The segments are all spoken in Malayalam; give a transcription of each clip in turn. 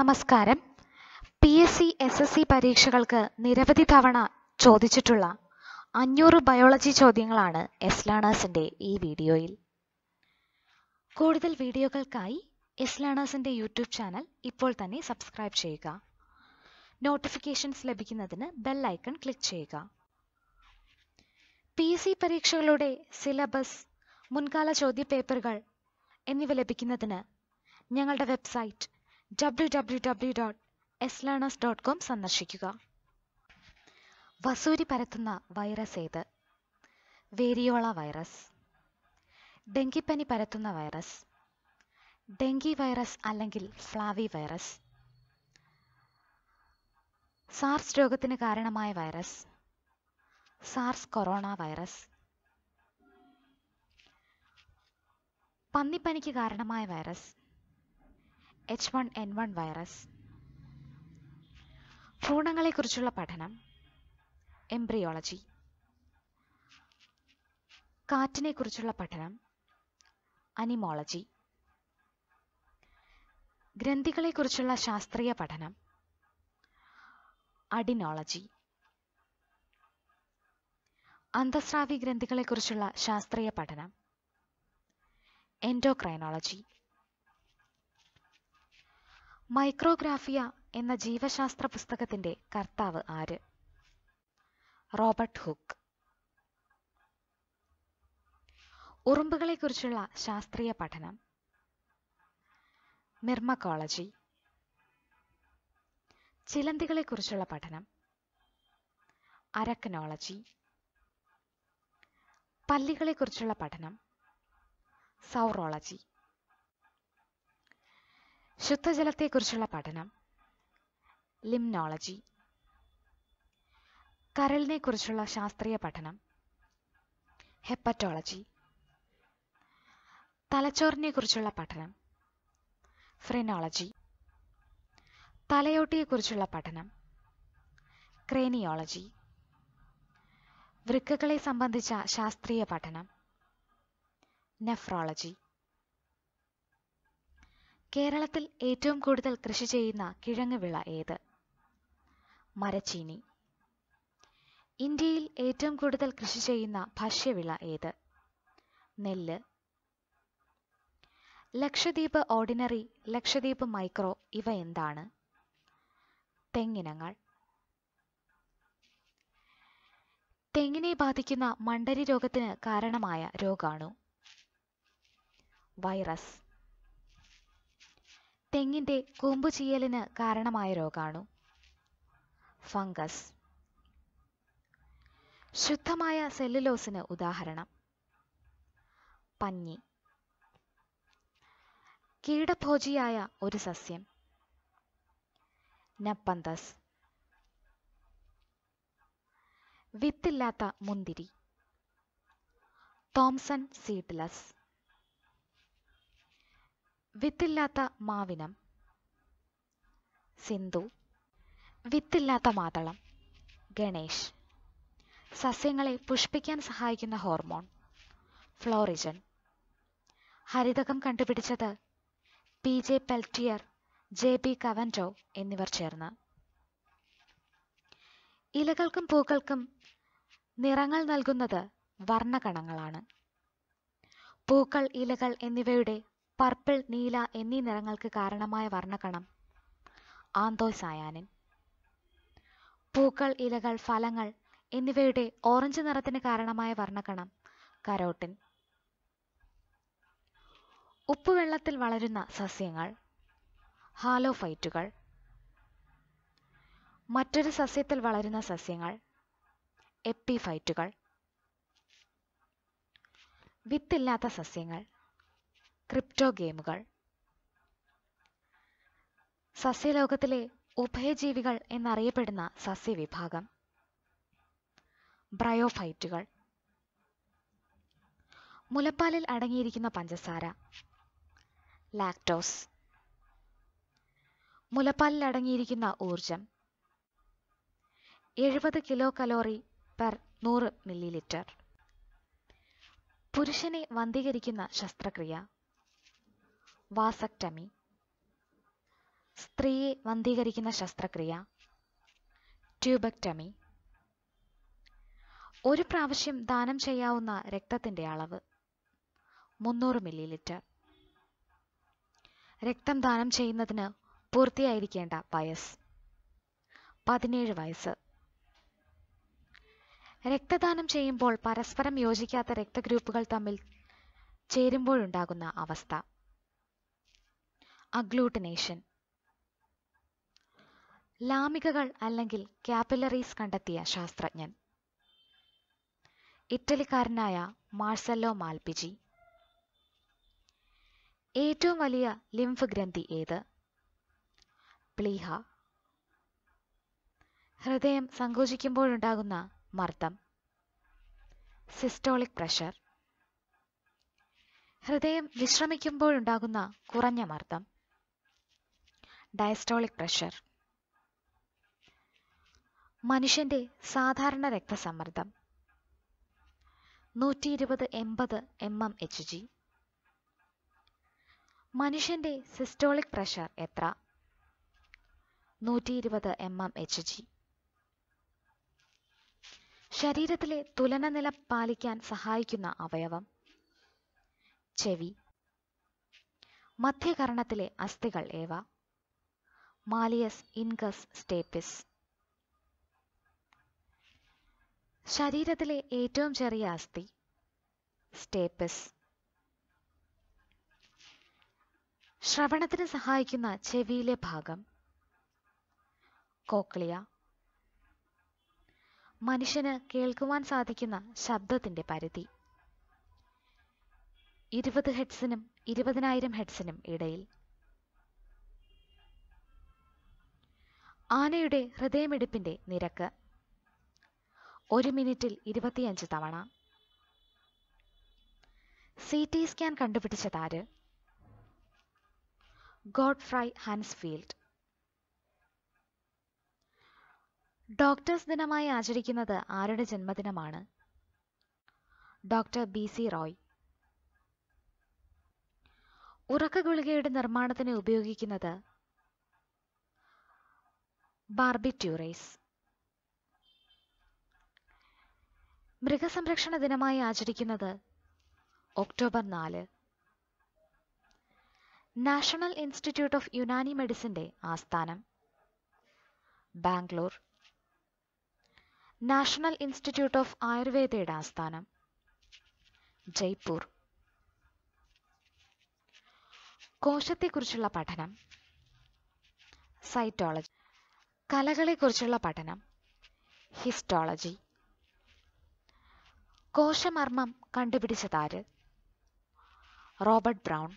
നമസ്കാരം P S C S S C പരീക്ഷകൾക്ക് നിരവധി തവണ ചോദിച്ചിട്ടുള്ള അഞ്ഞൂറ് ബയോളജി ചോദ്യങ്ങളാണ് എസ് ലേണേഴ്സിൻ്റെ ഈ വീഡിയോയിൽ കൂടുതൽ വീഡിയോകൾക്കായി എസ് ലേണേഴ്സിൻ്റെ യൂട്യൂബ് ചാനൽ ഇപ്പോൾ തന്നെ സബ്സ്ക്രൈബ് ചെയ്യുക നോട്ടിഫിക്കേഷൻസ് ലഭിക്കുന്നതിന് ബെൽ ഐക്കൺ ക്ലിക്ക് ചെയ്യുക പി എസ് സി പരീക്ഷകളുടെ സിലബസ് മുൻകാല ചോദ്യപേപ്പറുകൾ എന്നിവ ലഭിക്കുന്നതിന് ഞങ്ങളുടെ വെബ്സൈറ്റ് www.slanas.com സന്ദർശിക്കുക വസൂരി പരത്തുന്ന വൈറസ് ഏത് വേരിയോള വൈറസ് ഡെങ്കിപ്പനി പരത്തുന്ന വൈറസ് ഡെങ്കി വൈറസ് അല്ലെങ്കിൽ ഫ്ലാവി വൈറസ് സാർസ് രോഗത്തിന് കാരണമായ വൈറസ് സാർസ് കൊറോണ വൈറസ് പന്നിപ്പനിക്ക് കാരണമായ virus H one N one virus ഭ്രൂണങ്ങളെക്കുറിച്ചുള്ള പഠനം എംബ്രിയോളജി കാറ്റിനെക്കുറിച്ചുള്ള പഠനം അനിമോളജി ഗ്രന്ഥികളെക്കുറിച്ചുള്ള ശാസ്ത്രീയ പഠനം അഡിനോളജി അന്തസ്രാവി ഗ്രന്ഥികളെക്കുറിച്ചുള്ള ശാസ്ത്രീയ പഠനം എൻഡോക്രൈനോളജി മൈക്രോഗ്രാഫിയ എന്ന ജീവശാസ്ത്ര പുസ്തകത്തിന്റെ കർത്താവ് ആര് റോബർട്ട് ഹുക്ക് ഉറുമ്പുകളെക്കുറിച്ചുള്ള ശാസ്ത്രീയ പഠനം മിർമക്കോളജി ചിലന്തികളെക്കുറിച്ചുള്ള പഠനം അരക്കനോളജി പല്ലികളെക്കുറിച്ചുള്ള പഠനം സൗറോളജി ശുദ്ധജലത്തെക്കുറിച്ചുള്ള പഠനം ലിംനോളജി കരളിനെ കുറിച്ചുള്ള ശാസ്ത്രീയ പഠനം ഹെപ്പറ്റോളജി തലച്ചോറിനെ കുറിച്ചുള്ള പഠനം ഫ്രിനോളജി തലയോട്ടിയെക്കുറിച്ചുള്ള പഠനം ക്രേനിയോളജി വൃക്കകളെ സംബന്ധിച്ച ശാസ്ത്രീയ പഠനം നെഫ്രോളജി കേരളത്തിൽ ഏറ്റവും കൂടുതൽ കൃഷി ചെയ്യുന്ന കിഴങ്ങ് വിള ഏത് മരച്ചീനി ഇന്ത്യയിൽ ഏറ്റവും കൂടുതൽ കൃഷി ചെയ്യുന്ന ഭക്ഷ്യവിള ഏത് നെല്ല് ലക്ഷദ്വീപ് ഓർഡിനറി ലക്ഷദ്വീപ് മൈക്രോ ഇവ എന്താണ് തെങ്ങിനങ്ങൾ തെങ്ങിനെ ബാധിക്കുന്ന മണ്ടരി രോഗത്തിന് കാരണമായ രോഗാണു വൈറസ് തെങ്ങിൻ്റെ കൂമ്പ് ചീയലിന് കാരണമായ രോഗാണു ഫംഗസ് ശുദ്ധമായ സെല്ലുലോസിന് ഉദാഹരണം പഞ്ഞി കീടഭോജിയായ ഒരു സസ്യം നപ്പന്തസ് വിത്തില്ലാത്ത മുന്തിരി തോംസൺ സീഡ്ലസ് വിത്തില്ലാത്ത മാവിനം സിന്ധു വിത്തില്ലാത്ത മാതളം ഗണേഷ് സസ്യങ്ങളെ പുഷ്പിക്കാൻ സഹായിക്കുന്ന ഹോർമോൺ ഫ്ലോറിജൻ ഹരിതകം കണ്ടുപിടിച്ചത് P J Pelletier J B Caventou എന്നിവർ ചേർന്ന് ഇലകൾക്കും പൂക്കൾക്കും നിറങ്ങൾ നൽകുന്നത് വർണ്ണകണങ്ങളാണ് പൂക്കൾ ഇലകൾ എന്നിവയുടെ പർപ്പിൾ നീല എന്നീ നിറങ്ങൾക്ക് കാരണമായ വർണ്ണകണം ആന്തോസയാനിൻ പൂക്കൾ ഇലകൾ ഫലങ്ങൾ എന്നിവയുടെ ഓറഞ്ച് നിറത്തിന് കാരണമായ വർണ്ണകണം കരോട്ടിൻ ഉപ്പുവെള്ളത്തിൽ വളരുന്ന സസ്യങ്ങൾ ഹാലോഫൈറ്റുകൾ മറ്റൊരു സസ്യത്തിൽ വളരുന്ന സസ്യങ്ങൾ എപ്പിഫൈറ്റുകൾ വിത്തില്ലാത്ത സസ്യങ്ങൾ ക്രിപ്റ്റോ ഗെയിമുകൾ സസ്യലോകത്തിലെ ഉഭയജീവികൾ എന്നറിയപ്പെടുന്ന സസ്യവിഭാഗം ബ്രയോഫൈറ്റുകൾ മുലപ്പാലിൽ അടങ്ങിയിരിക്കുന്ന പഞ്ചസാര ലാക്ടോസ് മുലപ്പാലിൽ അടങ്ങിയിരിക്കുന്ന ഊർജം എഴുപത് കിലോ കലോറി പെർ നൂറ് മില്ലി ലിറ്റർ പുരുഷനെ വന്ധീകരിക്കുന്ന ശസ്ത്രക്രിയ വാസക്ടമി സ്ത്രീയെ വന്ധീകരിക്കുന്ന ശസ്ത്രക്രിയ ട്യൂബക്ടമി ഒരു പ്രാവശ്യം ദാനം ചെയ്യാവുന്ന രക്തത്തിൻ്റെ അളവ് മുന്നൂറ് മില്ലി ലിറ്റർ രക്തം ദാനം ചെയ്യുന്നതിന് പൂർത്തിയായിരിക്കേണ്ട വയസ്സ് പതിനേഴ് വയസ്സ് രക്തദാനം ചെയ്യുമ്പോൾ പരസ്പരം യോജിക്കാത്ത രക്തഗ്രൂപ്പുകൾ തമ്മിൽ ചേരുമ്പോഴുണ്ടാകുന്ന അവസ്ഥ അഗ്ലൂട്ടിനേഷൻ ലാമികകൾ അല്ലെങ്കിൽ കാപ്പിലറീസ് കണ്ടെത്തിയ ശാസ്ത്രജ്ഞൻ ഇറ്റലിക്കാരനായ മാർസെല്ലോ മാൽപിജി ഏറ്റവും വലിയ ലിംഫ് ഗ്രന്ഥി ഏത് പ്ലീഹ ഹൃദയം സങ്കോചിക്കുമ്പോഴുണ്ടാകുന്ന മർദ്ദം സിസ്റ്റോളിക് പ്രഷർ ഹൃദയം വിശ്രമിക്കുമ്പോഴുണ്ടാകുന്ന കുറഞ്ഞ മർദ്ദം ഡയസ്റ്റോളിക് പ്രഷർ മനുഷ്യന്റെ സാധാരണ രക്തസമ്മർദ്ദം നൂറ്റി ഇരുപത് എൺപത് എം എം എച്ച് ജി മനുഷ്യന്റെ സിസ്റ്റോളിക് പ്രഷർ എത്ര നൂറ്റി ഇരുപത് എം എം എച്ച് ജി ശരീരത്തിലെ തുലന നില പാലിക്കാൻ സഹായിക്കുന്ന അവയവം ചെവി മധ്യകർണത്തിലെ അസ്ഥികൾ ഏവ മാലിയസ് ഇൻകസ് സ്റ്റേപ്പിസ് ശരീരത്തിലെ ഏറ്റവും ചെറിയ അസ്ഥി സ്റ്റേപ്പിസ് ശ്രവണത്തിന് സഹായിക്കുന്ന ചെവിയിലെ ഭാഗം കോക്ലിയ മനുഷ്യന് കേൾക്കുവാൻ സാധിക്കുന്ന ശബ്ദത്തിന്റെ പരിധി ഇരുപത് ഹെഡ്സിനും ഇരുപതിനായിരം ഹെഡ്സിനും ഇടയിൽ ആനയുടെ ഹൃദയമിടിപ്പിൻ്റെ നിരക്ക് ഒരു മിനിറ്റിൽ ഇരുപത്തിയഞ്ച് തവണ സി ടി സ്കാൻ കണ്ടുപിടിച്ചതാര് ഗോഡ്ഫ്രൈ ഹാൻസ്ഫീൽഡ് ഡോക്ടേഴ്സ് ദിനമായി ആചരിക്കുന്നത് ആരുടെ ജന്മദിനമാണ് ഡോക്ടർ ബി സി റോയ് ഉറക്ക ഗുളികയുടെ നിർമ്മാണത്തിന് ഉപയോഗിക്കുന്നത് ബാർബിറ്റ്യൂറൈസ് മൃഗസംരക്ഷണ ദിനമായി ആചരിക്കുന്നത് ഒക്ടോബർ നാല് നാഷണൽ ഇൻസ്റ്റിറ്റ്യൂട്ട് ഓഫ് യുനാനി മെഡിസിന്റെ ആസ്ഥാനം ബാംഗ്ലൂർ നാഷണൽ ഇൻസ്റ്റിറ്റ്യൂട്ട് ഓഫ് ആയുർവേദയുടെ ആസ്ഥാനം ജയ്പൂർ കോശത്തെക്കുറിച്ചുള്ള പഠനം സൈറ്റോളജി കലകളെക്കുറിച്ചുള്ള പഠനം ഹിസ്റ്റോളജി കോശമർമ്മം കണ്ടുപിടിച്ചതാര് റോബർട്ട് ബ്രൗൺ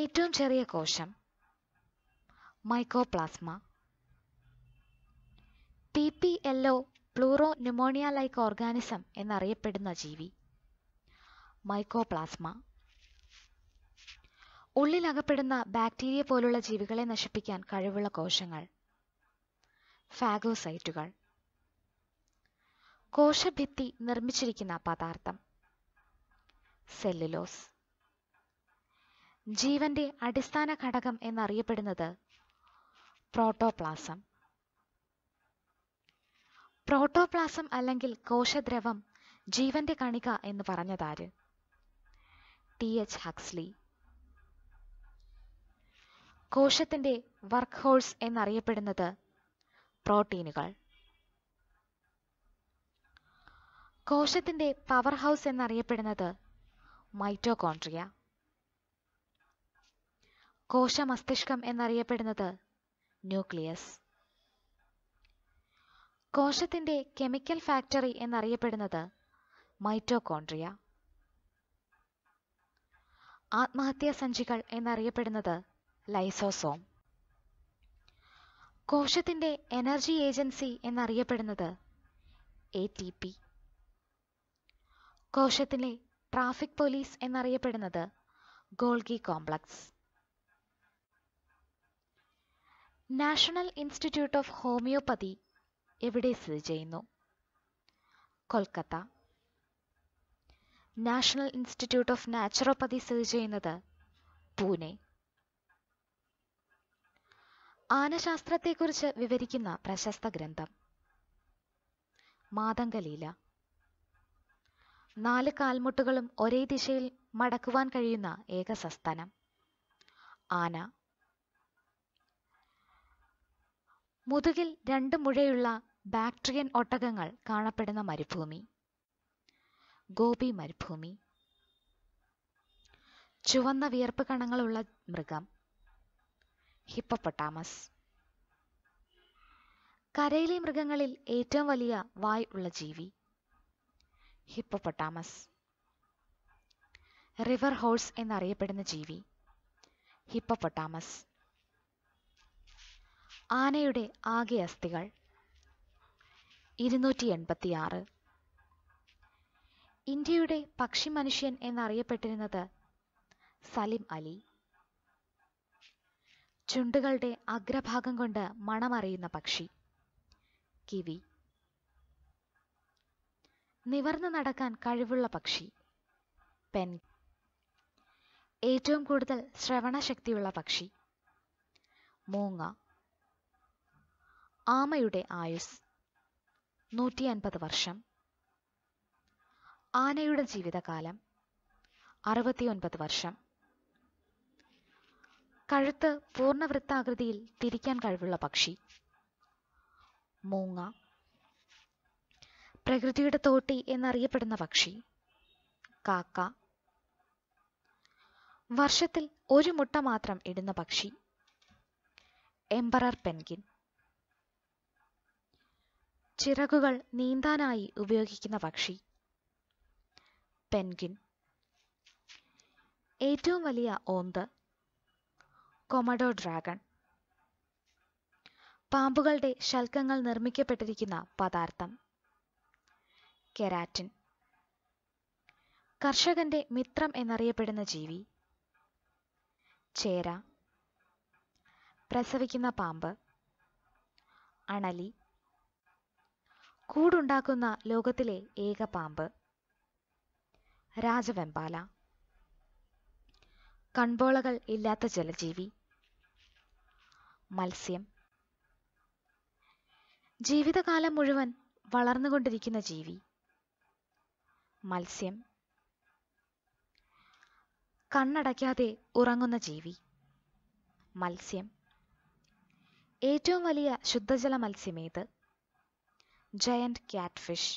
ഏറ്റവും ചെറിയ കോശം mycoplasma P P L O pleuro pneumonia like organism എന്നറിയപ്പെടുന്ന ജീവി മൈക്കോപ്ലാസ്മ ഉള്ളിലകപ്പെടുന്ന ബാക്ടീരിയ പോലുള്ള ജീവികളെ നശിപ്പിക്കാൻ കഴിവുള്ള കോശങ്ങൾ ഫാഗോസൈറ്റുകൾ കോശഭിത്തി നിർമ്മിച്ചിരിക്കുന്ന പദാർത്ഥം സെല്ലുലോസ് ജീവന്റെ അടിസ്ഥാന ഘടകം എന്നറിയപ്പെടുന്നത് പ്രോട്ടോപ്ലാസം പ്രോട്ടോപ്ലാസം അല്ലെങ്കിൽ കോശദ്രവം ജീവന്റെ കണിക എന്ന് പറഞ്ഞതാര് ടി എച്ച് ഹക്സ്ലി കോശത്തിന്റെ ഹോൾസ് എന്നറിയപ്പെടുന്നത് പ്രോട്ടീനുകൾ കോശത്തിന്റെ പവർ ഹൗസ് എന്നറിയപ്പെടുന്നത് മൈറ്റോകോൺട്രിയ കോശ മസ്തിഷ്കം എന്നറിയപ്പെടുന്നത് ന്യൂക്ലിയസ് കോശത്തിന്റെ കെമിക്കൽ ഫാക്ടറി എന്നറിയപ്പെടുന്നത് മൈറ്റോകോൺട്രിയ ആത്മഹത്യാ സഞ്ചികൾ എന്നറിയപ്പെടുന്നത് ലൈസോസോം കോശത്തിൻ്റെ എനർജി ഏജൻസി എന്നറിയപ്പെടുന്നത് എ ടി പി കോശത്തിലെ ട്രാഫിക് പോലീസ് എന്നറിയപ്പെടുന്നത് Golgi complex national institute of homoeopathy എവിടെ സ്ഥിതി ചെയ്യുന്നു Kolkata national institute of naturopathy സ്ഥിതി ചെയ്യുന്നത് പൂനെ ആനശാസ്ത്രത്തെക്കുറിച്ച് വിവരിക്കുന്ന പ്രശസ്ത ഗ്രന്ഥം മാതംഗലീല നാല് കാൽമുട്ടുകളും ഒരേ ദിശയിൽ മടക്കുവാൻ കഴിയുന്ന ഏക സസ്തനം ആന മുതുകിൽ രണ്ട് മുഴയുള്ള ബാക്ട്രിയൻ ഒട്ടകങ്ങൾ കാണപ്പെടുന്ന മരുഭൂമി ഗോപി മരുഭൂമി ചുവന്ന വിയർപ്പ് കണങ്ങളുള്ള മൃഗം ഹിപ്പപ്പൊട്ടാമസ് കരയിലെ മൃഗങ്ങളിൽ ഏറ്റവും വലിയ വായ് ഉള്ള ജീവി ഹിപ്പപ്പൊട്ടാമസ് റിവർ ഹോഴ്സ് എന്നറിയപ്പെടുന്ന ജീവി ഹിപ്പപ്പൊട്ടാമസ് ആനയുടെ ആകെ അസ്ഥികൾ ഇരുന്നൂറ്റി എൺപത്തിയാറ് ഇന്ത്യയുടെ പക്ഷി മനുഷ്യൻ എന്നറിയപ്പെട്ടിരുന്നത് സലിം അലി ചുണ്ടുകളുടെ അഗ്രഭാഗം കൊണ്ട് മണമറിയുന്ന പക്ഷി കിവി നിവർന്നു നടക്കാൻ കഴിവുള്ള പക്ഷി പെൻ ഏറ്റവും കൂടുതൽ ശ്രവണശക്തിയുള്ള പക്ഷി മൂങ്ങ ആമയുടെ ആയുസ് നൂറ്റി അൻപത് വർഷം ആനയുടെ ജീവിതകാലം അറുപത്തിയൊൻപത് വർഷം കഴുത്ത് പൂർണ്ണവൃത്താകൃതിയിൽ തിരിക്കാൻ കഴിവുള്ള പക്ഷി മൂങ്ങ പ്രകൃതിയുടെ തോട്ടി എന്നറിയപ്പെടുന്ന പക്ഷി കാക്ക വർഷത്തിൽ ഒരു മുട്ട മാത്രം ഇടുന്ന പക്ഷി എംബറർ പെൻഗിൻ ചിറകുകൾ നീന്താനായി ഉപയോഗിക്കുന്ന പക്ഷി പെൻഗിൻ ഏറ്റവും വലിയ ഓന്ത് കൊമഡോ ഡ്രാഗൺ പാമ്പുകളുടെ ശൽക്കങ്ങൾ നിർമ്മിക്കപ്പെട്ടിരിക്കുന്ന പദാർത്ഥം കെരാറ്റിൻ കർഷകന്റെ മിത്രം എന്നറിയപ്പെടുന്ന ജീവി ചേര പ്രസവിക്കുന്ന പാമ്പ് അണലി കൂടുണ്ടാക്കുന്ന ലോകത്തിലെ ഏക പാമ്പ് രാജവെമ്പാല കൺപോളകൾ ഇല്ലാത്ത ജലജീവി മത്സ്യം ജീവിതകാലം മുഴുവൻ വളർന്നുകൊണ്ടിരിക്കുന്ന ജീവി മത്സ്യം കണ്ണടയ്ക്കാതെ ഉറങ്ങുന്ന ജീവി മത്സ്യം ഏറ്റവും വലിയ ശുദ്ധജല മത്സ്യമേത് ജയന്റ് ഫിഷ്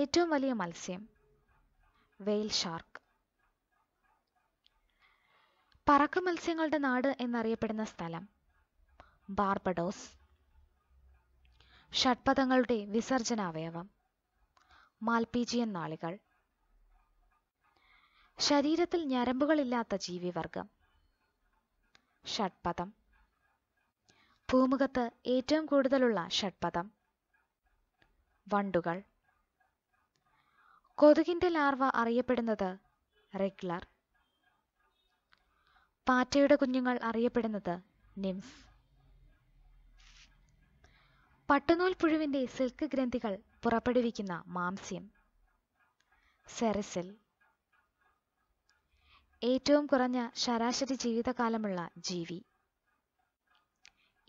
ഏറ്റവും വലിയ മത്സ്യം വെയിൽ ഷാർക്ക് പറക്കമത്സ്യങ്ങളുടെ നാട് എന്നറിയപ്പെടുന്ന സ്ഥലം ബാർബഡോസ് ഷഡ്പഥങ്ങളുടെ അവയവം മാൽപീജിയൻ നാളികൾ ശരീരത്തിൽ ഞരമ്പുകളില്ലാത്ത ജീവിവർഗം ഷഡ്പഥം ഭൂമുഖത്ത് ഏറ്റവും കൂടുതലുള്ള ഷഡ്പഥം വണ്ടുകൾ കൊതുകിന്റെ ലാർവ അറിയപ്പെടുന്നത് റെഗുലർ പാറ്റയുടെ കുഞ്ഞുങ്ങൾ അറിയപ്പെടുന്നത് നിംസ് പട്ടുനൂൽ പുഴുവിന്റെ സിൽക്ക് ഗ്രന്ഥികൾ പുറപ്പെടുവിക്കുന്ന മാംസ്യം സെറിസിൽ ഏറ്റവും കുറഞ്ഞ ശരാശരി ജീവിതകാലമുള്ള ജീവി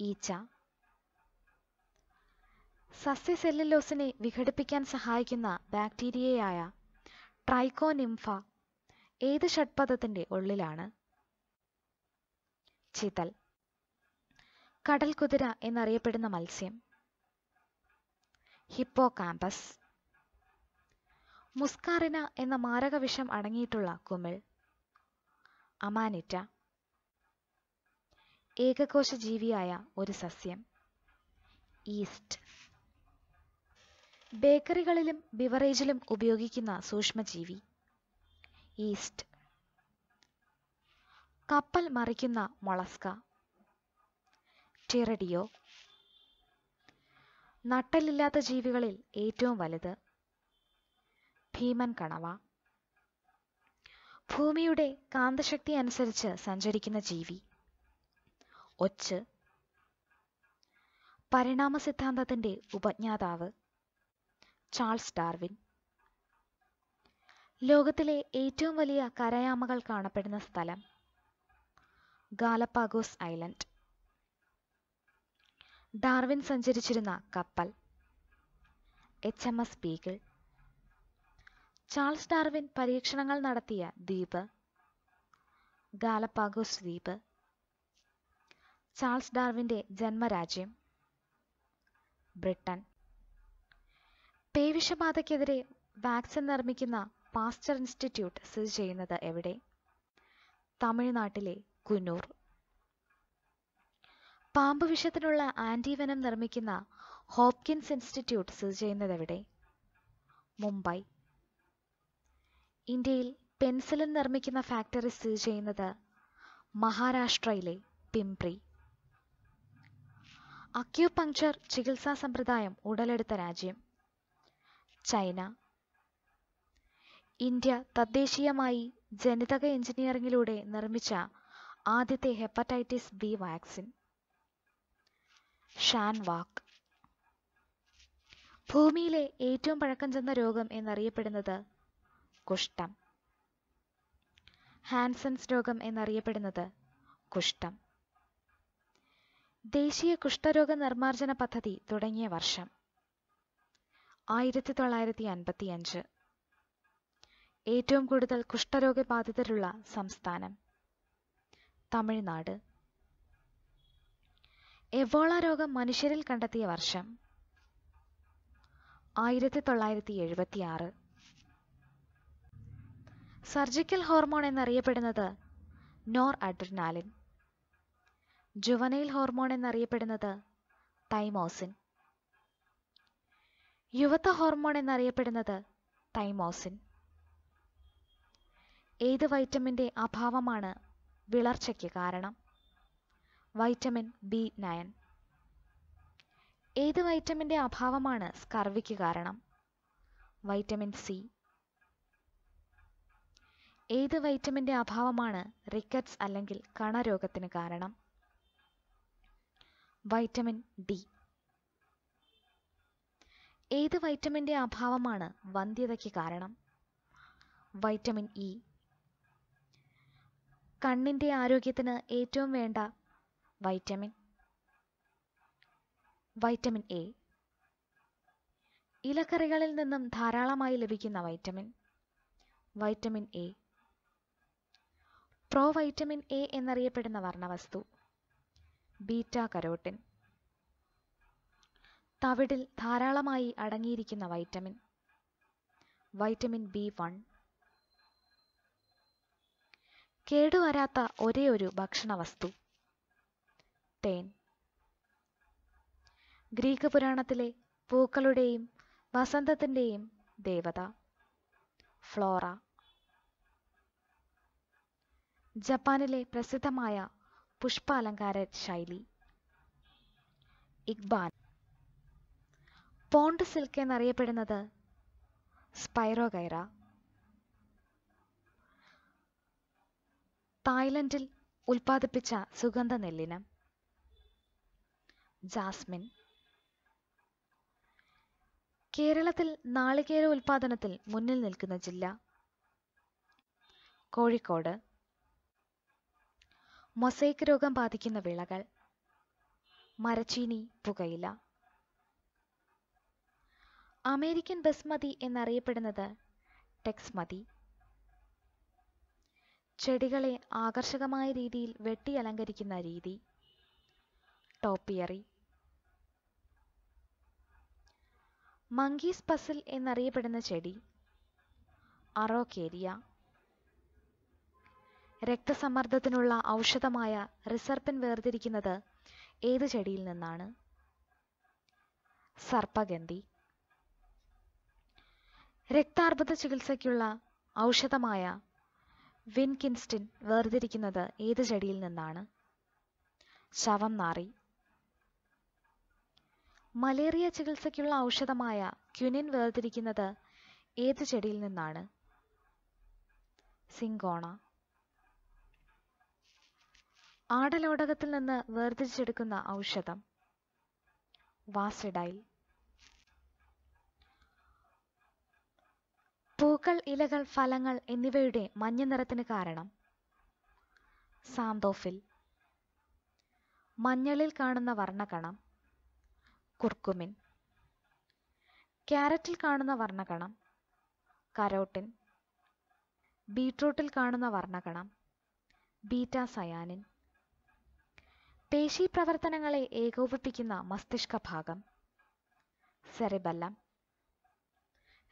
ഈച്ച സസ്യ സെല്ലുലോസിനെ വിഘടിപ്പിക്കാൻ സഹായിക്കുന്ന ബാക്ടീരിയയായ ട്രൈക്കോനിംഫ ഏത് ഷഡ്പഥത്തിന്റെ ഉള്ളിലാണ് ചീതൽ കടൽ കുതിര എന്നറിയപ്പെടുന്ന മത്സ്യം ഹിപ്പോ കാമ്പസ് മുസ്കാറിന എന്ന മാരക വിഷം അടങ്ങിയിട്ടുള്ള കുമിൾ അമാനിറ്റ ഏകകോശ ജീവിയായ ഒരു സസ്യം ഈസ്റ്റ് ബേക്കറികളിലും ബിവറേജിലും ഉപയോഗിക്കുന്ന സൂക്ഷ്മജീവി ഈസ്റ്റ് കപ്പൽ മറിക്കുന്ന മൊളസ്ക ടെറഡിയോ നട്ടലില്ലാത്ത ജീവികളിൽ ഏറ്റവും വലുത് ഭീമൻ കണവ ഭൂമിയുടെ കാന്തശക്തി അനുസരിച്ച് സഞ്ചരിക്കുന്ന ജീവി ഒച്ച് പരിണാമ സിദ്ധാന്തത്തിന്റെ ഉപജ്ഞാതാവ് ചാൾസ് ഡാർവിൻ ലോകത്തിലെ ഏറ്റവും വലിയ കരയാമകൾ കാണപ്പെടുന്ന സ്ഥലം ഗാലപ്പാഗോസ് ഐലൻഡ് ഡാർവിൻ സഞ്ചരിച്ചിരുന്ന കപ്പൽ H M S Beagle Charles Darwin പരീക്ഷണങ്ങൾ നടത്തിയ ദ്വീപ് ഗാലപ്പാഗോസ് ദ്വീപ് ചാൾസ് ഡാർവിൻ്റെ ജന്മരാജ്യം ബ്രിട്ടൻ പേവിഷബാധയ്ക്കെതിരെ വാക്സിൻ നിർമ്മിക്കുന്ന പാസ്റ്റർ ഇൻസ്റ്റിറ്റ്യൂട്ട് സ്ഥിതി ചെയ്യുന്നത് എവിടെ തമിഴ്നാട്ടിലെ പാമ്പ് വിഷത്തിനുള്ള ആന്റിവെനം നിർമ്മിക്കുന്ന ഹോപ്കിൻസ് ഇൻസ്റ്റിറ്റ്യൂട്ട് സ്ഥിതി ചെയ്യുന്നത് എവിടെ മുംബൈ ഇന്ത്യയിൽ പെൻസിലിൻ നിർമ്മിക്കുന്ന ഫാക്ടറി സ്ഥിതി ചെയ്യുന്നത് മഹാരാഷ്ട്രയിലെ പിംപ്രി അക്യൂപങ്ചർ ചികിത്സാ സമ്പ്രദായം ഉടലെടുത്ത രാജ്യം ചൈന ഇന്ത്യ തദ്ദേശീയമായി ജനിതക എഞ്ചിനീയറിംഗിലൂടെ നിർമ്മിച്ച ആദ്യത്തെ ഹെപ്പറ്റൈറ്റിസ് ബി വാക്സിൻ ഷാൻവാക്ക് ഭൂമിയിലെ ഏറ്റവും പഴക്കം ചെന്ന രോഗം എന്നറിയപ്പെടുന്നത് കുഷ്ഠം ഹാൻസൻസ് രോഗം എന്നറിയപ്പെടുന്നത് കുഷ്ഠം ദേശീയ കുഷ്ഠരോഗ നിർമ്മാർജ്ജന പദ്ധതി തുടങ്ങിയ വർഷം ആയിരത്തി തൊള്ളായിരത്തി അൻപത്തിയഞ്ച് ഏറ്റവും കൂടുതൽ കുഷ്ഠരോഗബാധിതരുള്ള സംസ്ഥാനം തമിഴ്നാട് എവോള രോഗം മനുഷ്യരിൽ കണ്ടെത്തിയ വർഷം ആയിരത്തി തൊള്ളായിരത്തി എഴുപത്തി ആറ് സർജിക്കൽ ഹോർമോൺ എന്നറിയപ്പെടുന്നത് നോർ അഡ്രിനാലിൻ ജുവനൈൽ ഹോർമോൺ എന്നറിയപ്പെടുന്നത് തൈമോസിൻ യുവത്വ ഹോർമോൺ എന്നറിയപ്പെടുന്നത് തൈമോസിൻ ഏത് വൈറ്റമിൻ്റെ അഭാവമാണ് വിളർച്ചയ്ക്ക് കാരണം വൈറ്റമിൻ ബി നയൻ ഏത് വൈറ്റമിൻ്റെ അഭാവമാണ് സ്കർവിക്ക് കാരണം വൈറ്റമിൻ സി ഏത് വൈറ്റമിൻ്റെ അഭാവമാണ് റിക്കറ്റ്സ് അല്ലെങ്കിൽ കണരോഗത്തിന് കാരണം വൈറ്റമിൻ ഡി ഏത് വൈറ്റമിൻ്റെ അഭാവമാണ് വന്ധ്യതയ്ക്ക് കാരണം വൈറ്റമിൻ ഇ കണ്ണിൻ്റെ ആരോഗ്യത്തിന് ഏറ്റവും വേണ്ട വൈറ്റമിൻ വൈറ്റമിൻ എ ഇലക്കറികളിൽ നിന്നും ധാരാളമായി ലഭിക്കുന്ന vitamin vitamin A pro vitamin A എന്നറിയപ്പെടുന്ന വർണ്ണവസ്തു ബീറ്റ കരോട്ടിൻ തവിടിൽ ധാരാളമായി അടങ്ങിയിരിക്കുന്ന വൈറ്റമിൻ വൈറ്റമിൻ ബി വൺ കേടുവരാത്ത ഒരേയൊരു ഭക്ഷണവസ്തു തേൻ ഗ്രീക്ക് പുരാണത്തിലെ പൂക്കളുടെയും വസന്തത്തിൻ്റെയും ദേവത ഫ്ലോറ ജപ്പാനിലെ പ്രസിദ്ധമായ പുഷ്പാലങ്കാര ശൈലി ഇക്ബാൻ പോണ്ട് സിൽക്ക് എന്നറിയപ്പെടുന്നത് സ്പൈറോഗൈറ തായ്ലൻഡിൽ ഉൽപ്പാദിപ്പിച്ച സുഗന്ധനെല്ലിനം ജാസ്മിൻ കേരളത്തിൽ നാളികേര ഉൽപാദനത്തിൽ മുന്നിൽ നിൽക്കുന്ന ജില്ല കോഴിക്കോട് മൊസൈക്ക് രോഗം ബാധിക്കുന്ന വിളകൾ മരച്ചീനി പുകയില അമേരിക്കൻ ബസ്മതി എന്നറിയപ്പെടുന്നത് ടെക്സ്മതി ചെടികളെ ആകർഷകമായ രീതിയിൽ വെട്ടി അലങ്കരിക്കുന്ന രീതി ടോപ്പിയറി മങ്കീസ് പസിൽ എന്നറിയപ്പെടുന്ന ചെടി അറോക്കേരിയ രക്തസമ്മർദ്ദത്തിനുള്ള ഔഷധമായ റിസർപ്പിൻ വേർതിരിക്കുന്നത് ഏത് ചെടിയിൽ നിന്നാണ് സർപ്പഗന്ധി രക്താർബുദ ചികിത്സയ്ക്കുള്ള ഔഷധമായ വിൻകിൻസ്റ്റിൻ വേർതിരിക്കുന്നത് ഏത് ചെടിയിൽ നിന്നാണ് ശവം നാറി മലേറിയ ചികിത്സയ്ക്കുള്ള ഔഷധമായ ക്യുനിൻ വേർതിരിക്കുന്നത് ഏത് ചെടിയിൽ നിന്നാണ് സിങ്കോണ ആടലോടകത്തിൽ നിന്ന് വേർതിരിച്ചെടുക്കുന്ന ഔഷധം വാസിഡൈൽ പൂക്കൾ ഇലകൾ ഫലങ്ങൾ എന്നിവയുടെ മഞ്ഞ നിറത്തിന് കാരണം സാന്തോഫിൽ മഞ്ഞളിൽ കാണുന്ന വർണ്ണകണം കുർക്കുമിൻ ക്യാരറ്റിൽ കാണുന്ന വർണ്ണകണം കരോട്ടിൻ ബീട്രൂട്ടിൽ കാണുന്ന വർണ്ണകണം ബീറ്റ സയാനിൻ പേശി പ്രവർത്തനങ്ങളെ ഏകോപിപ്പിക്കുന്ന മസ്തിഷ്ക ഭാഗം സെറിബല്ലം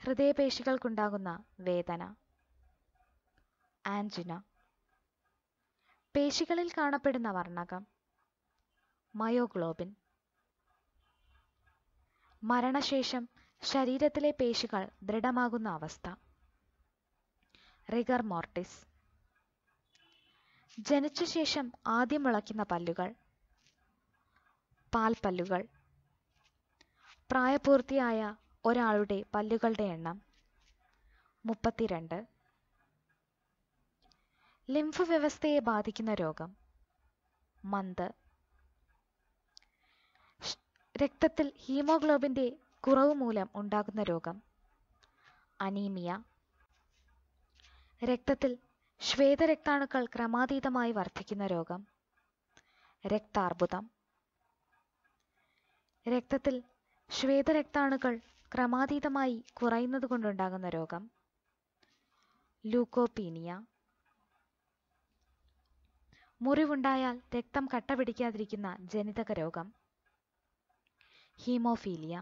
ഹൃദയപേശികൾക്കുണ്ടാകുന്ന വേദന ആൻജിന പേശികളിൽ കാണപ്പെടുന്ന വർണ്ണകം മയോഗ്ലോബിൻ മരണശേഷം ശരീരത്തിലെ പേശികൾ ദൃഢമാകുന്ന അവസ്ഥ റിഗർ മോർട്ടിസ് ജനിച്ച ശേഷം ആദ്യം മുളയ്ക്കുന്ന പല്ലുകൾ പാൽപ്പല്ലുകൾ പ്രായപൂർത്തിയായ ഒരാളുടെ പല്ലുകളുടെ എണ്ണം മുപ്പത്തിരണ്ട് ലിംഫ് വ്യവസ്ഥയെ ബാധിക്കുന്ന രോഗം മന്ത് രക്തത്തിൽ ഹീമോഗ്ലോബിൻ്റെ കുറവ് മൂലം ഉണ്ടാകുന്ന രോഗം അനീമിയ രക്തത്തിൽ ശ്വേതരക്താണുക്കൾ ക്രമാതീതമായി വർദ്ധിക്കുന്ന രോഗം രക്താർബുദം രക്തത്തിൽ ശ്വേതരക്താണുക്കൾ ക്രമാതീതമായി കുറയുന്നത് കൊണ്ടുണ്ടാകുന്ന രോഗം ലൂക്കോപീനിയ മുറിവുണ്ടായാൽ രക്തം കട്ട പിടിക്കാതിരിക്കുന്ന ജനിതക രോഗം ഹീമോഫീലിയ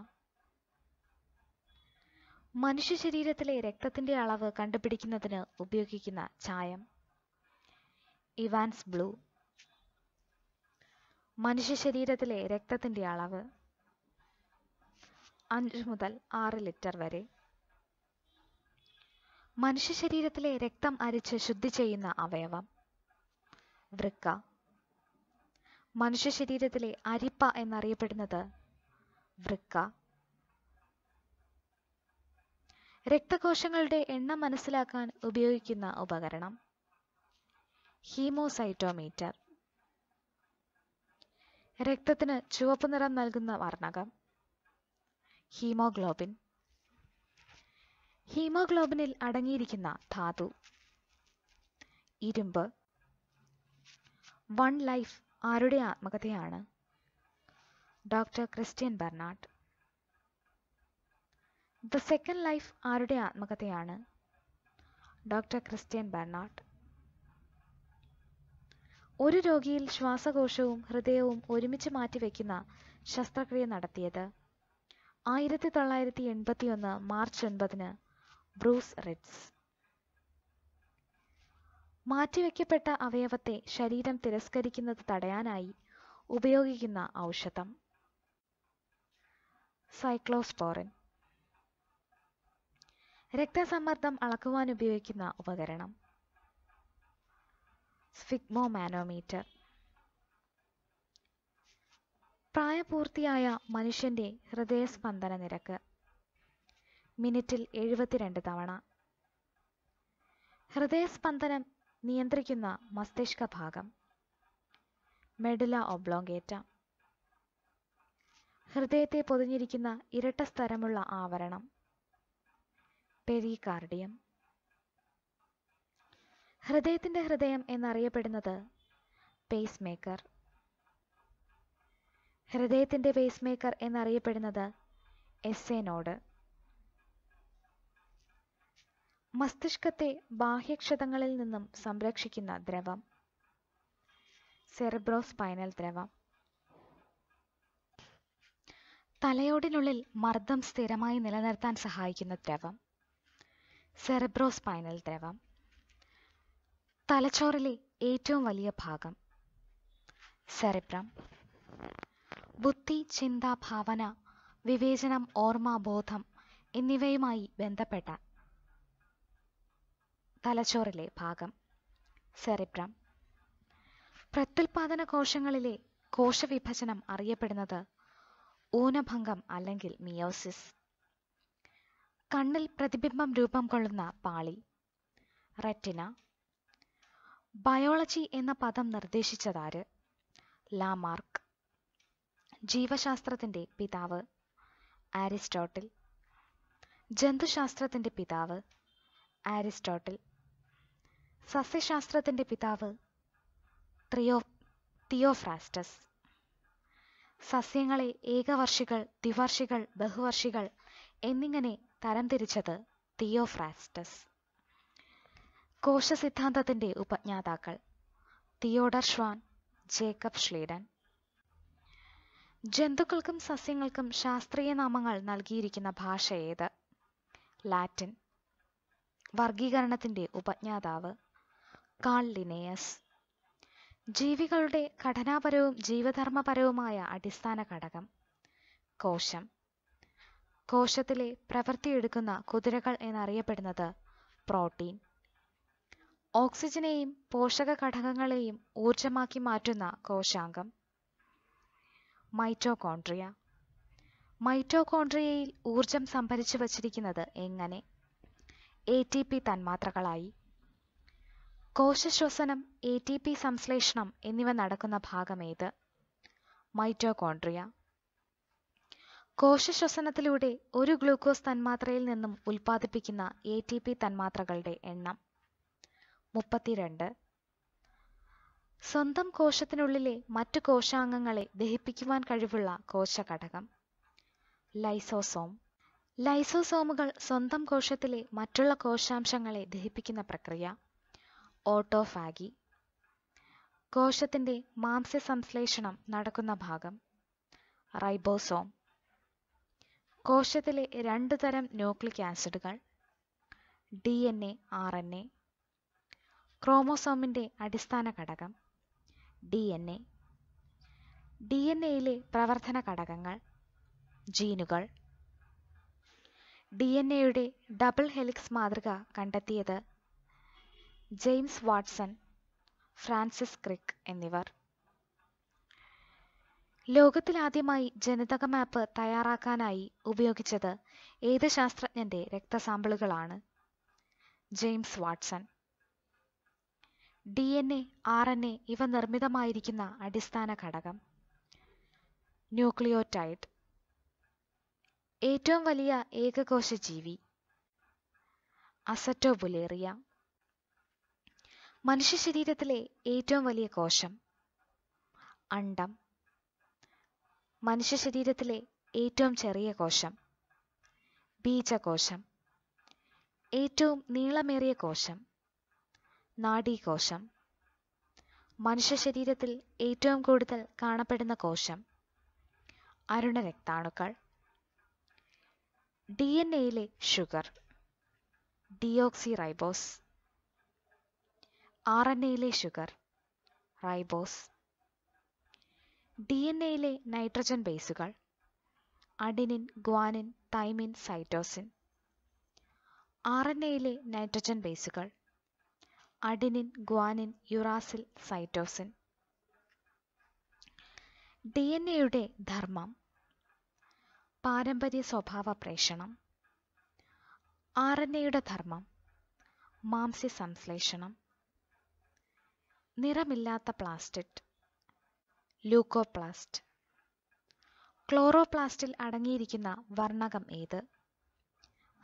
മനുഷ്യ ശരീരത്തിലെ രക്തത്തിന്റെ അളവ് കണ്ടുപിടിക്കുന്നതിന് ഉപയോഗിക്കുന്ന ചായം ഇവാൻസ് ബ്ലൂ മനുഷ്യ ശരീരത്തിലെ രക്തത്തിന്റെ അളവ് അഞ്ച് മുതൽ ആറ് ലിറ്റർ വരെ മനുഷ്യ ശരീരത്തിലെ രക്തം അരിച്ച് ശുദ്ധി ചെയ്യുന്ന അവയവം വൃക്ക മനുഷ്യ ശരീരത്തിലെ അരിപ്പ എന്നറിയപ്പെടുന്നത് വൃക്ക രക്തകോശങ്ങളുടെ എണ്ണം മനസ്സിലാക്കാൻ ഉപയോഗിക്കുന്ന ഉപകരണം ഹീമോസൈറ്റോമീറ്റർ രക്തത്തിന് ചുവപ്പ് നിറം നൽകുന്ന വർണ്ണകം ഹീമോഗ്ലോബിൻ ഹീമോഗ്ലോബിനിൽ അടങ്ങിയിരിക്കുന്ന ധാതു ഇരുമ്പ് വൺ ലൈഫ് ആരുടെ ആത്മകഥയാണ് doctor Christian Barnard the second life ആരുടെ ആത്മകഥയാണ് ഡോക്ടർ ക്രിസ്ത്യൻ ബർണാട്ട് ഒരു രോഗിയിൽ ശ്വാസകോശവും ഹൃദയവും ഒരുമിച്ച് മാറ്റിവെക്കുന്ന ശസ്ത്രക്രിയ നടത്തിയത് ആയിരത്തി തൊള്ളായിരത്തി എൺപത്തി ഒന്ന് മാർച്ച് ഒൻപതിന് ബ്രൂസ് റിറ്റ്സ് മാറ്റിവെക്കപ്പെട്ട അവയവത്തെ ശരീരം തിരസ്കരിക്കുന്നത് തടയാനായി ഉപയോഗിക്കുന്ന ഔഷധം സൈക്ലോസ്പോറിൻ രക്തസമ്മർദ്ദം അളക്കുവാൻ ഉപയോഗിക്കുന്ന ഉപകരണം സ്ഫിഗ്മോമാനോമീറ്റർ പ്രായപൂർത്തിയായ മനുഷ്യന്റെ ഹൃദയസ്പന്ദന നിരക്ക് മിനിറ്റിൽ എഴുപത്തിരണ്ട് തവണ ഹൃദയസ്പന്ദനം നിയന്ത്രിക്കുന്ന മസ്തിഷ്ക ഭാഗം മെഡുല ഒബ്ലോങ്കേറ്റ ഹൃദയത്തെ പൊതിഞ്ഞിരിക്കുന്ന ഇരട്ട സ്ഥലമുള്ള ആവരണം പെരികാർഡിയം ഹൃദയത്തിൻ്റെ ഹൃദയം എന്നറിയപ്പെടുന്നത് പേസ് മേക്കർ ഹൃദയത്തിൻ്റെ പേസ്മേക്കർ എന്നറിയപ്പെടുന്നത് എനോട് മസ്തിഷ്കത്തെ ബാഹ്യക്ഷതങ്ങളിൽ നിന്നും സംരക്ഷിക്കുന്ന ദ്രവം സ്പൈനൽ ദ്രവം തലയോടിനുള്ളിൽ മർദ്ദം സ്ഥിരമായി നിലനിർത്താൻ സഹായിക്കുന്ന ദ്രവം സ്പൈനൽ ദ്രവം തലച്ചോറിലെ ഏറ്റവും വലിയ ഭാഗം സെറിബ്രം ബുദ്ധി ചിന്ത ഭാവന വിവേചനം ഓർമ്മ ബോധം എന്നിവയുമായി ബന്ധപ്പെട്ട തലച്ചോറിലെ ഭാഗം സെറിബ്രം പ്രത്യുൽപാദന കോശങ്ങളിലെ കോശവിഭജനം അറിയപ്പെടുന്നത് ഊനഭംഗം അല്ലെങ്കിൽ മിയോസിസ് കണ്ണിൽ പ്രതിബിംബം രൂപം കൊള്ളുന്ന പാളി റെറ്റിന ബയോളജി എന്ന പദം നിർദ്ദേശിച്ചതാര് ലാമാർക്ക് ജീവശാസ്ത്രത്തിൻ്റെ പിതാവ് ആരിസ്റ്റോട്ടിൽ ജന്തുശാസ്ത്രത്തിൻ്റെ പിതാവ് ആരിസ്റ്റോട്ടിൽ സസ്യശാസ്ത്രത്തിൻ്റെ പിതാവ് ത്രിയോ തിയോഫ്രാസ്റ്റസ് സസ്യങ്ങളെ ഏകവർഷികൾ ദ്വിവർഷികൾ ബഹുവർഷികൾ എന്നിങ്ങനെ തരംതിരിച്ചത് തിയോഫ്രാസ്റ്റസ് കോശസിദ്ധാന്തത്തിൻ്റെ ഉപജ്ഞാതാക്കൾ തിയോഡർ ഷ്വാൻ ജേക്കബ് ഷ്ലീഡൻ ജന്തുക്കൾക്കും സസ്യങ്ങൾക്കും ശാസ്ത്രീയ നാമങ്ങൾ നൽകിയിരിക്കുന്ന ഭാഷ ഏത് ലാറ്റിൻ വർഗീകരണത്തിൻ്റെ ഉപജ്ഞാതാവ് കാൾ ലിനേയസ് ജീവികളുടെ ഘടനാപരവും ജീവധർമ്മപരവുമായ അടിസ്ഥാന ഘടകം കോശം കോശത്തിലെ പ്രവൃത്തിയെടുക്കുന്ന കുതിരകൾ എന്നറിയപ്പെടുന്നത് പ്രോട്ടീൻ ഓക്സിജനെയും പോഷക ഘടകങ്ങളെയും ഊർജമാക്കി മാറ്റുന്ന കോശാംഗം മൈറ്റോകോൺഡ്രിയ മൈറ്റോകോൺഡ്രിയയിൽ ഊർജം സംഭരിച്ചു വച്ചിരിക്കുന്നത് എങ്ങനെ എ ടി പി തന്മാത്രകളായി കോശശ്വസനം എ ടി പി സംശ്ലേഷണം എന്നിവ നടക്കുന്ന ഭാഗമേത് മൈറ്റോകോൺഡ്രിയ കോശശ്വസനത്തിലൂടെ ഒരു ഗ്ലൂക്കോസ് തന്മാത്രയിൽ നിന്നും ഉൽപ്പാദിപ്പിക്കുന്ന എ ടി പി തന്മാത്രകളുടെ എണ്ണം മുപ്പത്തിരണ്ട് സ്വന്തം കോശത്തിനുള്ളിലെ മറ്റു കോശാംഗങ്ങളെ ദഹിപ്പിക്കുവാൻ കഴിവുള്ള കോശഘടകം ലൈസോസോം ലൈസോസോമുകൾ സ്വന്തം കോശത്തിലെ മറ്റുള്ള കോശാംശങ്ങളെ ദഹിപ്പിക്കുന്ന പ്രക്രിയ ഓട്ടോഫാഗി കോശത്തിൻ്റെ മാംസ്യ സംശ്ലേഷണം നടക്കുന്ന ഭാഗം റൈബോസോം കോശത്തിലെ രണ്ടു തരം ന്യൂക്ലിക് ആസിഡുകൾ D N A R N A ക്രോമോസോമിൻ്റെ അടിസ്ഥാന ഘടകം D N A D N എയിലെ പ്രവർത്തന ഘടകങ്ങൾ ജീനുകൾ ഡി എൻ എയുടെ ഡബിൾ ഹെലിക്സ് മാതൃക കണ്ടെത്തിയത് ജെയിംസ് വാട്സൺ ഫ്രാൻസിസ് ക്രിക്ക് എന്നിവർ ലോകത്തിലാദ്യമായി ജനിതക മാപ്പ് തയ്യാറാക്കാനായി ഉപയോഗിച്ചത് ഏത് ശാസ്ത്രജ്ഞന്റെ രക്തസാമ്പിളുകളാണ് James Watson D N A R N A ഇവ നിർമ്മിതമായിരിക്കുന്ന അടിസ്ഥാന ഘടകം ന്യൂക്ലിയോടൈഡ് ഏറ്റവും വലിയ ഏകകോശ ജീവി അസറ്റോബുലേറിയ മനുഷ്യ ശരീരത്തിലെ ഏറ്റവും വലിയ കോശം അണ്ടം മനുഷ്യ ശരീരത്തിലെ ഏറ്റവും ചെറിയ കോശം ബീജകോശം ഏറ്റവും നീളമേറിയ കോശം നാഡീകോശം മനുഷ്യ ശരീരത്തിൽ ഏറ്റവും കൂടുതൽ കാണപ്പെടുന്ന കോശം അരുണരക്താണുക്കൾ ഡി എൻ എയിലെ sugar deoxyribose R N എയിലെ ഷുഗർ റൈബോസ് ഡി എൻ എയിലെ നൈട്രജൻ ബേസുകൾ adenine guanine thymine cytosine R N എയിലെ നൈട്രജൻ ബേസുകൾ adenine guanine uracil cytosine D N എയുടെ ധർമ്മം പാരമ്പര്യ സ്വഭാവ പ്രേഷണം ആർ എൻ എയുടെ ധർമ്മം മാംസ്യ സംശ്ലേഷണം നിറമില്ലാത്ത പ്ലാസ്റ്റിക് ലൂക്കോപ്ലാസ്റ്റ് ക്ലോറോപ്ലാസ്റ്റിൽ അടങ്ങിയിരിക്കുന്ന വർണ്ണകം ഏത്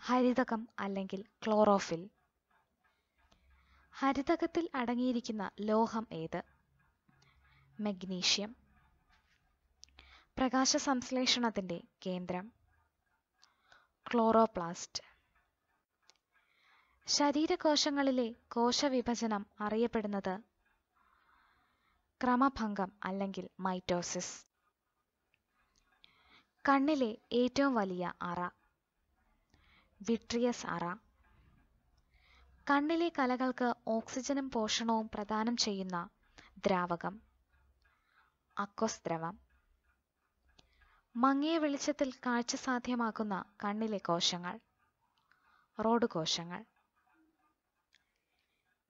ഹരിതകം അല്ലെങ്കിൽ ക്ലോറോഫിൽ ഹരിതകത്തിൽ അടങ്ങിയിരിക്കുന്ന ലോഹം ഏത് മഗ്നീഷ്യം പ്രകാശ സംശ്ലേഷണത്തിൻ്റെ കേന്ദ്രം ക്ലോറോപ്ലാസ്റ്റ് ശരീരകോശങ്ങളിലെ കോശവിഭജനം അറിയപ്പെടുന്നത് ക്രമഭംഗം അല്ലെങ്കിൽ മൈറ്റോസിസ് കണ്ണിലെ ഏറ്റവും വലിയ അറ വിട്രിയസ് അറ കണ്ണിലെ കലകൾക്ക് ഓക്സിജനും പോഷണവും പ്രദാനം ചെയ്യുന്ന ദ്രാവകം അക്വസ് മങ്ങിയ വെളിച്ചത്തിൽ കാഴ്ച സാധ്യമാക്കുന്ന കണ്ണിലെ കോശങ്ങൾ റോഡ് കോശങ്ങൾ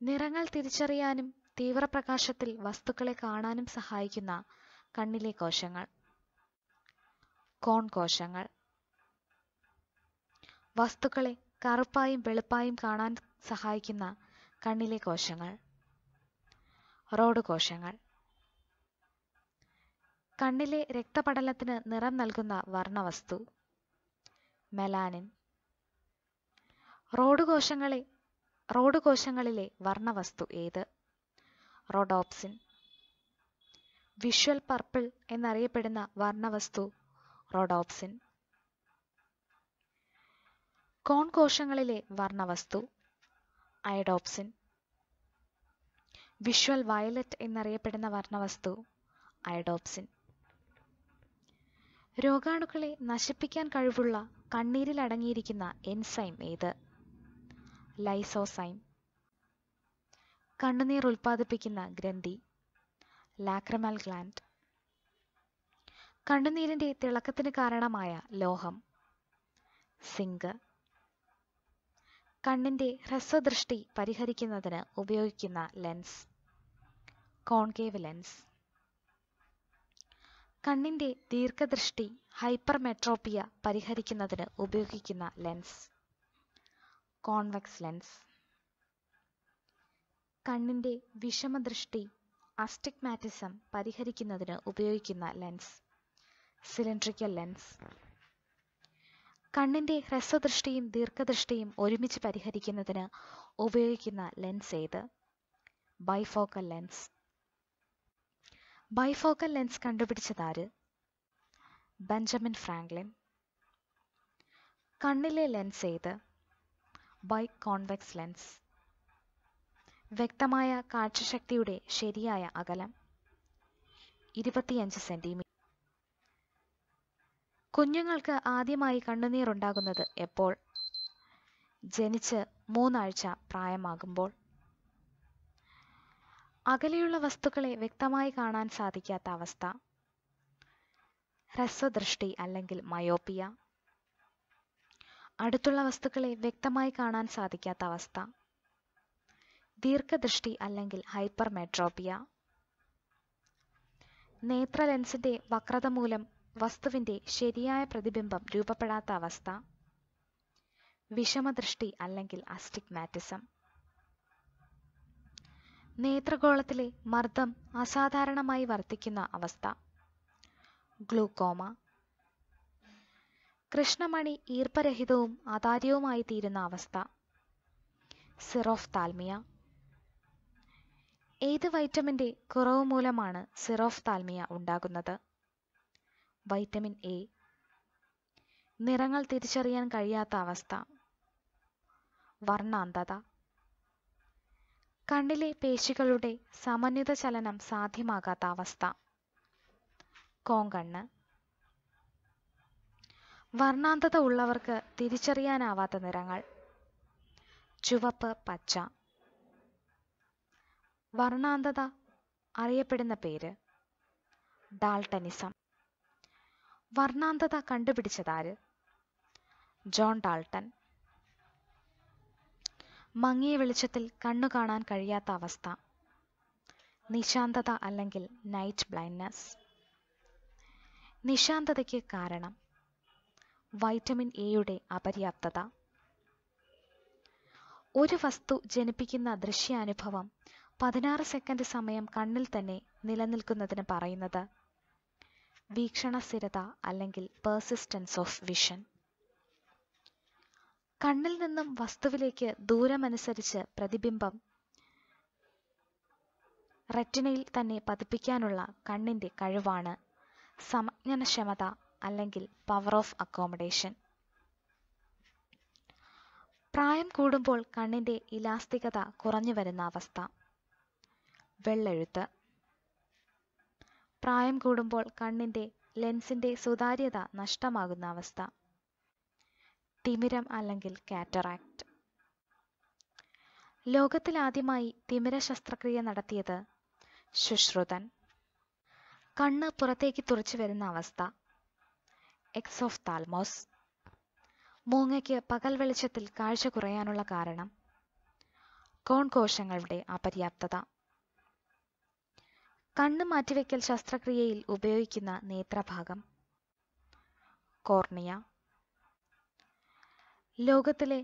നിറങ്ങൾ തിരിച്ചറിയാനും തീവ്രപ്രകാശത്തിൽ വസ്തുക്കളെ കാണാനും സഹായിക്കുന്ന കണ്ണിലെ കോശങ്ങൾ കോൺ കോശങ്ങൾ വസ്തുക്കളെ കറുപ്പായും വെളുപ്പായും കാണാൻ സഹായിക്കുന്ന കണ്ണിലെ കോശങ്ങൾ റോഡ് കോശങ്ങൾ കണ്ണിലെ രക്തപടലത്തിന് നിറം നൽകുന്ന വർണ്ണവസ്തു മെലാനിൻ റോഡ് കോശങ്ങളെ റോഡ് കോശങ്ങളിലെ വർണ്ണവസ്തു ഏത് റോഡോപ്സിൻ വിഷ്വൽ പർപ്പിൾ എന്നറിയപ്പെടുന്ന വർണ്ണവസ്തു റോഡോപ്സിൻ കോൺ കോശങ്ങളിലെ വർണ്ണവസ്തു അയഡോപ്സിൻ വിഷ്വൽ വയലറ്റ് എന്നറിയപ്പെടുന്ന വർണ്ണവസ്തു അയഡോപ്സിൻ രോഗാണുക്കളെ നശിപ്പിക്കാൻ കഴിവുള്ള കണ്ണീരിൽ അടങ്ങിയിരിക്കുന്ന എൻസൈം ഏത് ലൈസോസൈം കണ്ണുനീർ ഉൽപ്പാദിപ്പിക്കുന്ന ഗ്രന്ഥി ലാക്രമൽ ഗ്ലാൻഡ് കണ്ണുനീരിൻ്റെ തിളക്കത്തിന് കാരണമായ ലോഹം സിങ്ക് കണ്ണിന്റെ ഹ്രസ്വദൃഷ്ടി പരിഹരിക്കുന്നതിന് ഉപയോഗിക്കുന്ന ലെൻസ് കോൺകേവ് ലെൻസ് കണ്ണിന്റെ ദീർഘദൃഷ്ടി ഹൈപ്പർമെട്രോപ്പിയ പരിഹരിക്കുന്നതിന് ഉപയോഗിക്കുന്ന ലെൻസ് കോൺവെക്സ് ലെൻസ് കണ്ണിന്റെ വിഷമദൃഷ്ടി അസ്റ്റിഗ്മാറ്റിസം പരിഹരിക്കുന്നതിന് ഉപയോഗിക്കുന്ന ലെൻസ് സിലിണ്ട്രിക്കൽ ലെൻസ് കണ്ണിന്റെ ഹ്രസ്വദൃഷ്ടിയും ദീർഘദൃഷ്ടിയും ഒരുമിച്ച് പരിഹരിക്കുന്നതിന് ഉപയോഗിക്കുന്ന ലെൻസ് ഏത് ബൈഫോക്കൽ ലെൻസ് ബൈഫോക്കൽ ലെൻസ് ആര് ബെഞ്ചമിൻ ഫ്രാങ്ക്ലിൻ കണ്ണിലെ ലെൻസ് ഏത് ബൈ കോൺവെക്സ് ലെൻസ് വ്യക്തമായ കാഴ്ചശക്തിയുടെ ശരിയായ അകലം ഇരുപത്തിയഞ്ച് സെന്റിമീറ്റർ കുഞ്ഞുങ്ങൾക്ക് ആദ്യമായി കണ്ണുനീരുണ്ടാകുന്നത് എപ്പോൾ ജനിച്ച് മൂന്നാഴ്ച പ്രായമാകുമ്പോൾ അകലെയുള്ള വസ്തുക്കളെ വ്യക്തമായി കാണാൻ സാധിക്കാത്ത അവസ്ഥ ഹ്രസ്വദൃഷ്ടി അല്ലെങ്കിൽ മയോപ്പിയ അടുത്തുള്ള വസ്തുക്കളെ വ്യക്തമായി കാണാൻ സാധിക്കാത്ത അവസ്ഥ ദീർഘദൃഷ്ടി അല്ലെങ്കിൽ ഹൈപ്പർമെട്രോപ്പിയ ലെൻസിന്റെ വക്രത മൂലം വസ്തുവിന്റെ ശരിയായ പ്രതിബിംബം രൂപപ്പെടാത്ത അവസ്ഥ വിഷമദൃഷ്ടി അല്ലെങ്കിൽ അസ്റ്റിഗ്മാറ്റിസം നേത്രഗോളത്തിലെ മർദ്ദം അസാധാരണമായി വർദ്ധിക്കുന്ന അവസ്ഥ ഗ്ലൂക്കോമ കൃഷ്ണമണി ഈർപ്പരഹിതവും അതാര്യവുമായി തീരുന്ന അവസ്ഥ സിറോഫ് താൽമിയ ഏത് വൈറ്റമിൻ്റെ കുറവ് മൂലമാണ് സിറോഫ് താൽമിയ ഉണ്ടാകുന്നത് വൈറ്റമിൻ എ നിറങ്ങൾ തിരിച്ചറിയാൻ കഴിയാത്ത അവസ്ഥ വർണ്ണാന്തത കണ്ണിലെ പേശികളുടെ സമന്വിത ചലനം സാധ്യമാകാത്ത അവസ്ഥ കോങ്കണ്ണ് വർണ്ണാന്തത ഉള്ളവർക്ക് തിരിച്ചറിയാനാവാത്ത നിറങ്ങൾ ചുവപ്പ് പച്ച വർണ്ണാന്തത അറിയപ്പെടുന്ന പേര് ഡാൾട്ടനിസം വർണ്ണാന്തത കണ്ടുപിടിച്ചതാര് ജോൺ ഡാൾട്ടൻ മങ്ങിയ വെളിച്ചത്തിൽ കണ്ണു കാണാൻ കഴിയാത്ത അവസ്ഥ നിശാന്തത അല്ലെങ്കിൽ നൈറ്റ് ബ്ലൈൻഡ്നെസ് നിശാന്തതയ്ക്ക് കാരണം വൈറ്റമിൻ എയുടെ അപര്യാപ്തത ഒരു വസ്തു ജനിപ്പിക്കുന്ന ദൃശ്യാനുഭവം പതിനാറ് സെക്കൻഡ് സമയം കണ്ണിൽ തന്നെ നിലനിൽക്കുന്നതിന് പറയുന്നത് വീക്ഷണ സ്ഥിരത അല്ലെങ്കിൽ പെർസിസ്റ്റൻസ് ഓഫ് വിഷൻ കണ്ണിൽ നിന്നും വസ്തുവിലേക്ക് ദൂരമനുസരിച്ച് പ്രതിബിംബം റെറ്റിനയിൽ തന്നെ പതിപ്പിക്കാനുള്ള കണ്ണിൻ്റെ കഴിവാണ് സമജ്ഞനക്ഷമത അല്ലെങ്കിൽ പവർ ഓഫ് അക്കോമഡേഷൻ പ്രായം കൂടുമ്പോൾ കണ്ണിൻ്റെ ഇലാസ്തികത കുറഞ്ഞു വരുന്ന അവസ്ഥ വെള്ളെഴുത്ത് പ്രായം കൂടുമ്പോൾ കണ്ണിന്റെ ലെൻസിന്റെ സുതാര്യത നഷ്ടമാകുന്ന അവസ്ഥ തിമിരം അല്ലെങ്കിൽ കാറ്ററാക്ട് ലോകത്തിലാദ്യമായി തിമിര ശസ്ത്രക്രിയ നടത്തിയത് ശുശ്രുതൻ കണ്ണ് പുറത്തേക്ക് തുറച്ചു വരുന്ന അവസ്ഥ എക്സ് ഓഫ് താൽമോസ് മൂങ്ങയ്ക്ക് പകൽ വെളിച്ചത്തിൽ കാഴ്ച കുറയാനുള്ള കാരണം കോൺ കോശങ്ങളുടെ അപര്യാപ്തത കണ്ണ് മാറ്റിവെക്കൽ ശസ്ത്രക്രിയയിൽ ഉപയോഗിക്കുന്ന നേത്രഭാഗം കോർണിയ ലോകത്തിലെ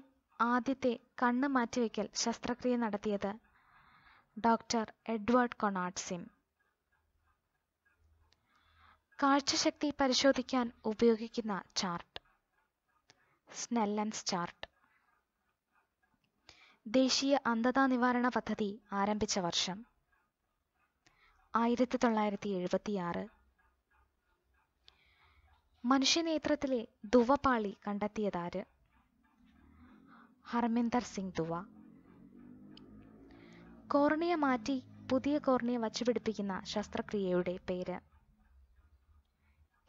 ആദ്യത്തെ കണ്ണ് മാറ്റിവെക്കൽ ശസ്ത്രക്രിയ നടത്തിയത് ഡോക്ടർ എഡ്വേർഡ് കൊണാട്സിം കാഴ്ചശക്തി പരിശോധിക്കാൻ ഉപയോഗിക്കുന്ന ചാർട്ട് സ്നെല്ലൻസ് ചാർട്ട് ദേശീയ അന്ധതാ നിവാരണ പദ്ധതി ആരംഭിച്ച വർഷം ആയിരത്തി തൊള്ളായിരത്തി എഴുപത്തിയാറ് മനുഷ്യനേത്രത്തിലെ ദുവപാളി കണ്ടെത്തിയതാര് ഹർമിന്ദർ സിംഗ് ധുവ കോർണിയ മാറ്റി പുതിയ കോർണിയ വച്ചുപിടിപ്പിക്കുന്ന ശസ്ത്രക്രിയയുടെ പേര്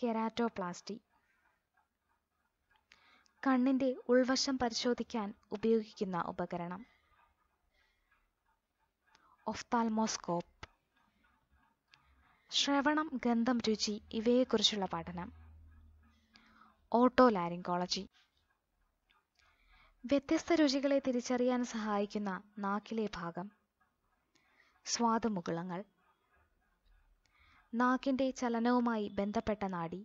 കെരാറ്റോപ്ലാസ്റ്റി കണ്ണിന്റെ ഉൾവശം പരിശോധിക്കാൻ ഉപയോഗിക്കുന്ന ഉപകരണം ഒഫ്താൽമോസ്കോപ്പ് ശ്രവണം ഗന്ധം രുചി ഇവയെക്കുറിച്ചുള്ള പഠനം ഓട്ടോലാരിങ്കോളജി വ്യത്യസ്ത രുചികളെ തിരിച്ചറിയാൻ സഹായിക്കുന്ന നാക്കിലെ ഭാഗം സ്വാദമുകുളങ്ങൾ നാക്കിൻ്റെ ചലനവുമായി ബന്ധപ്പെട്ട നാഡി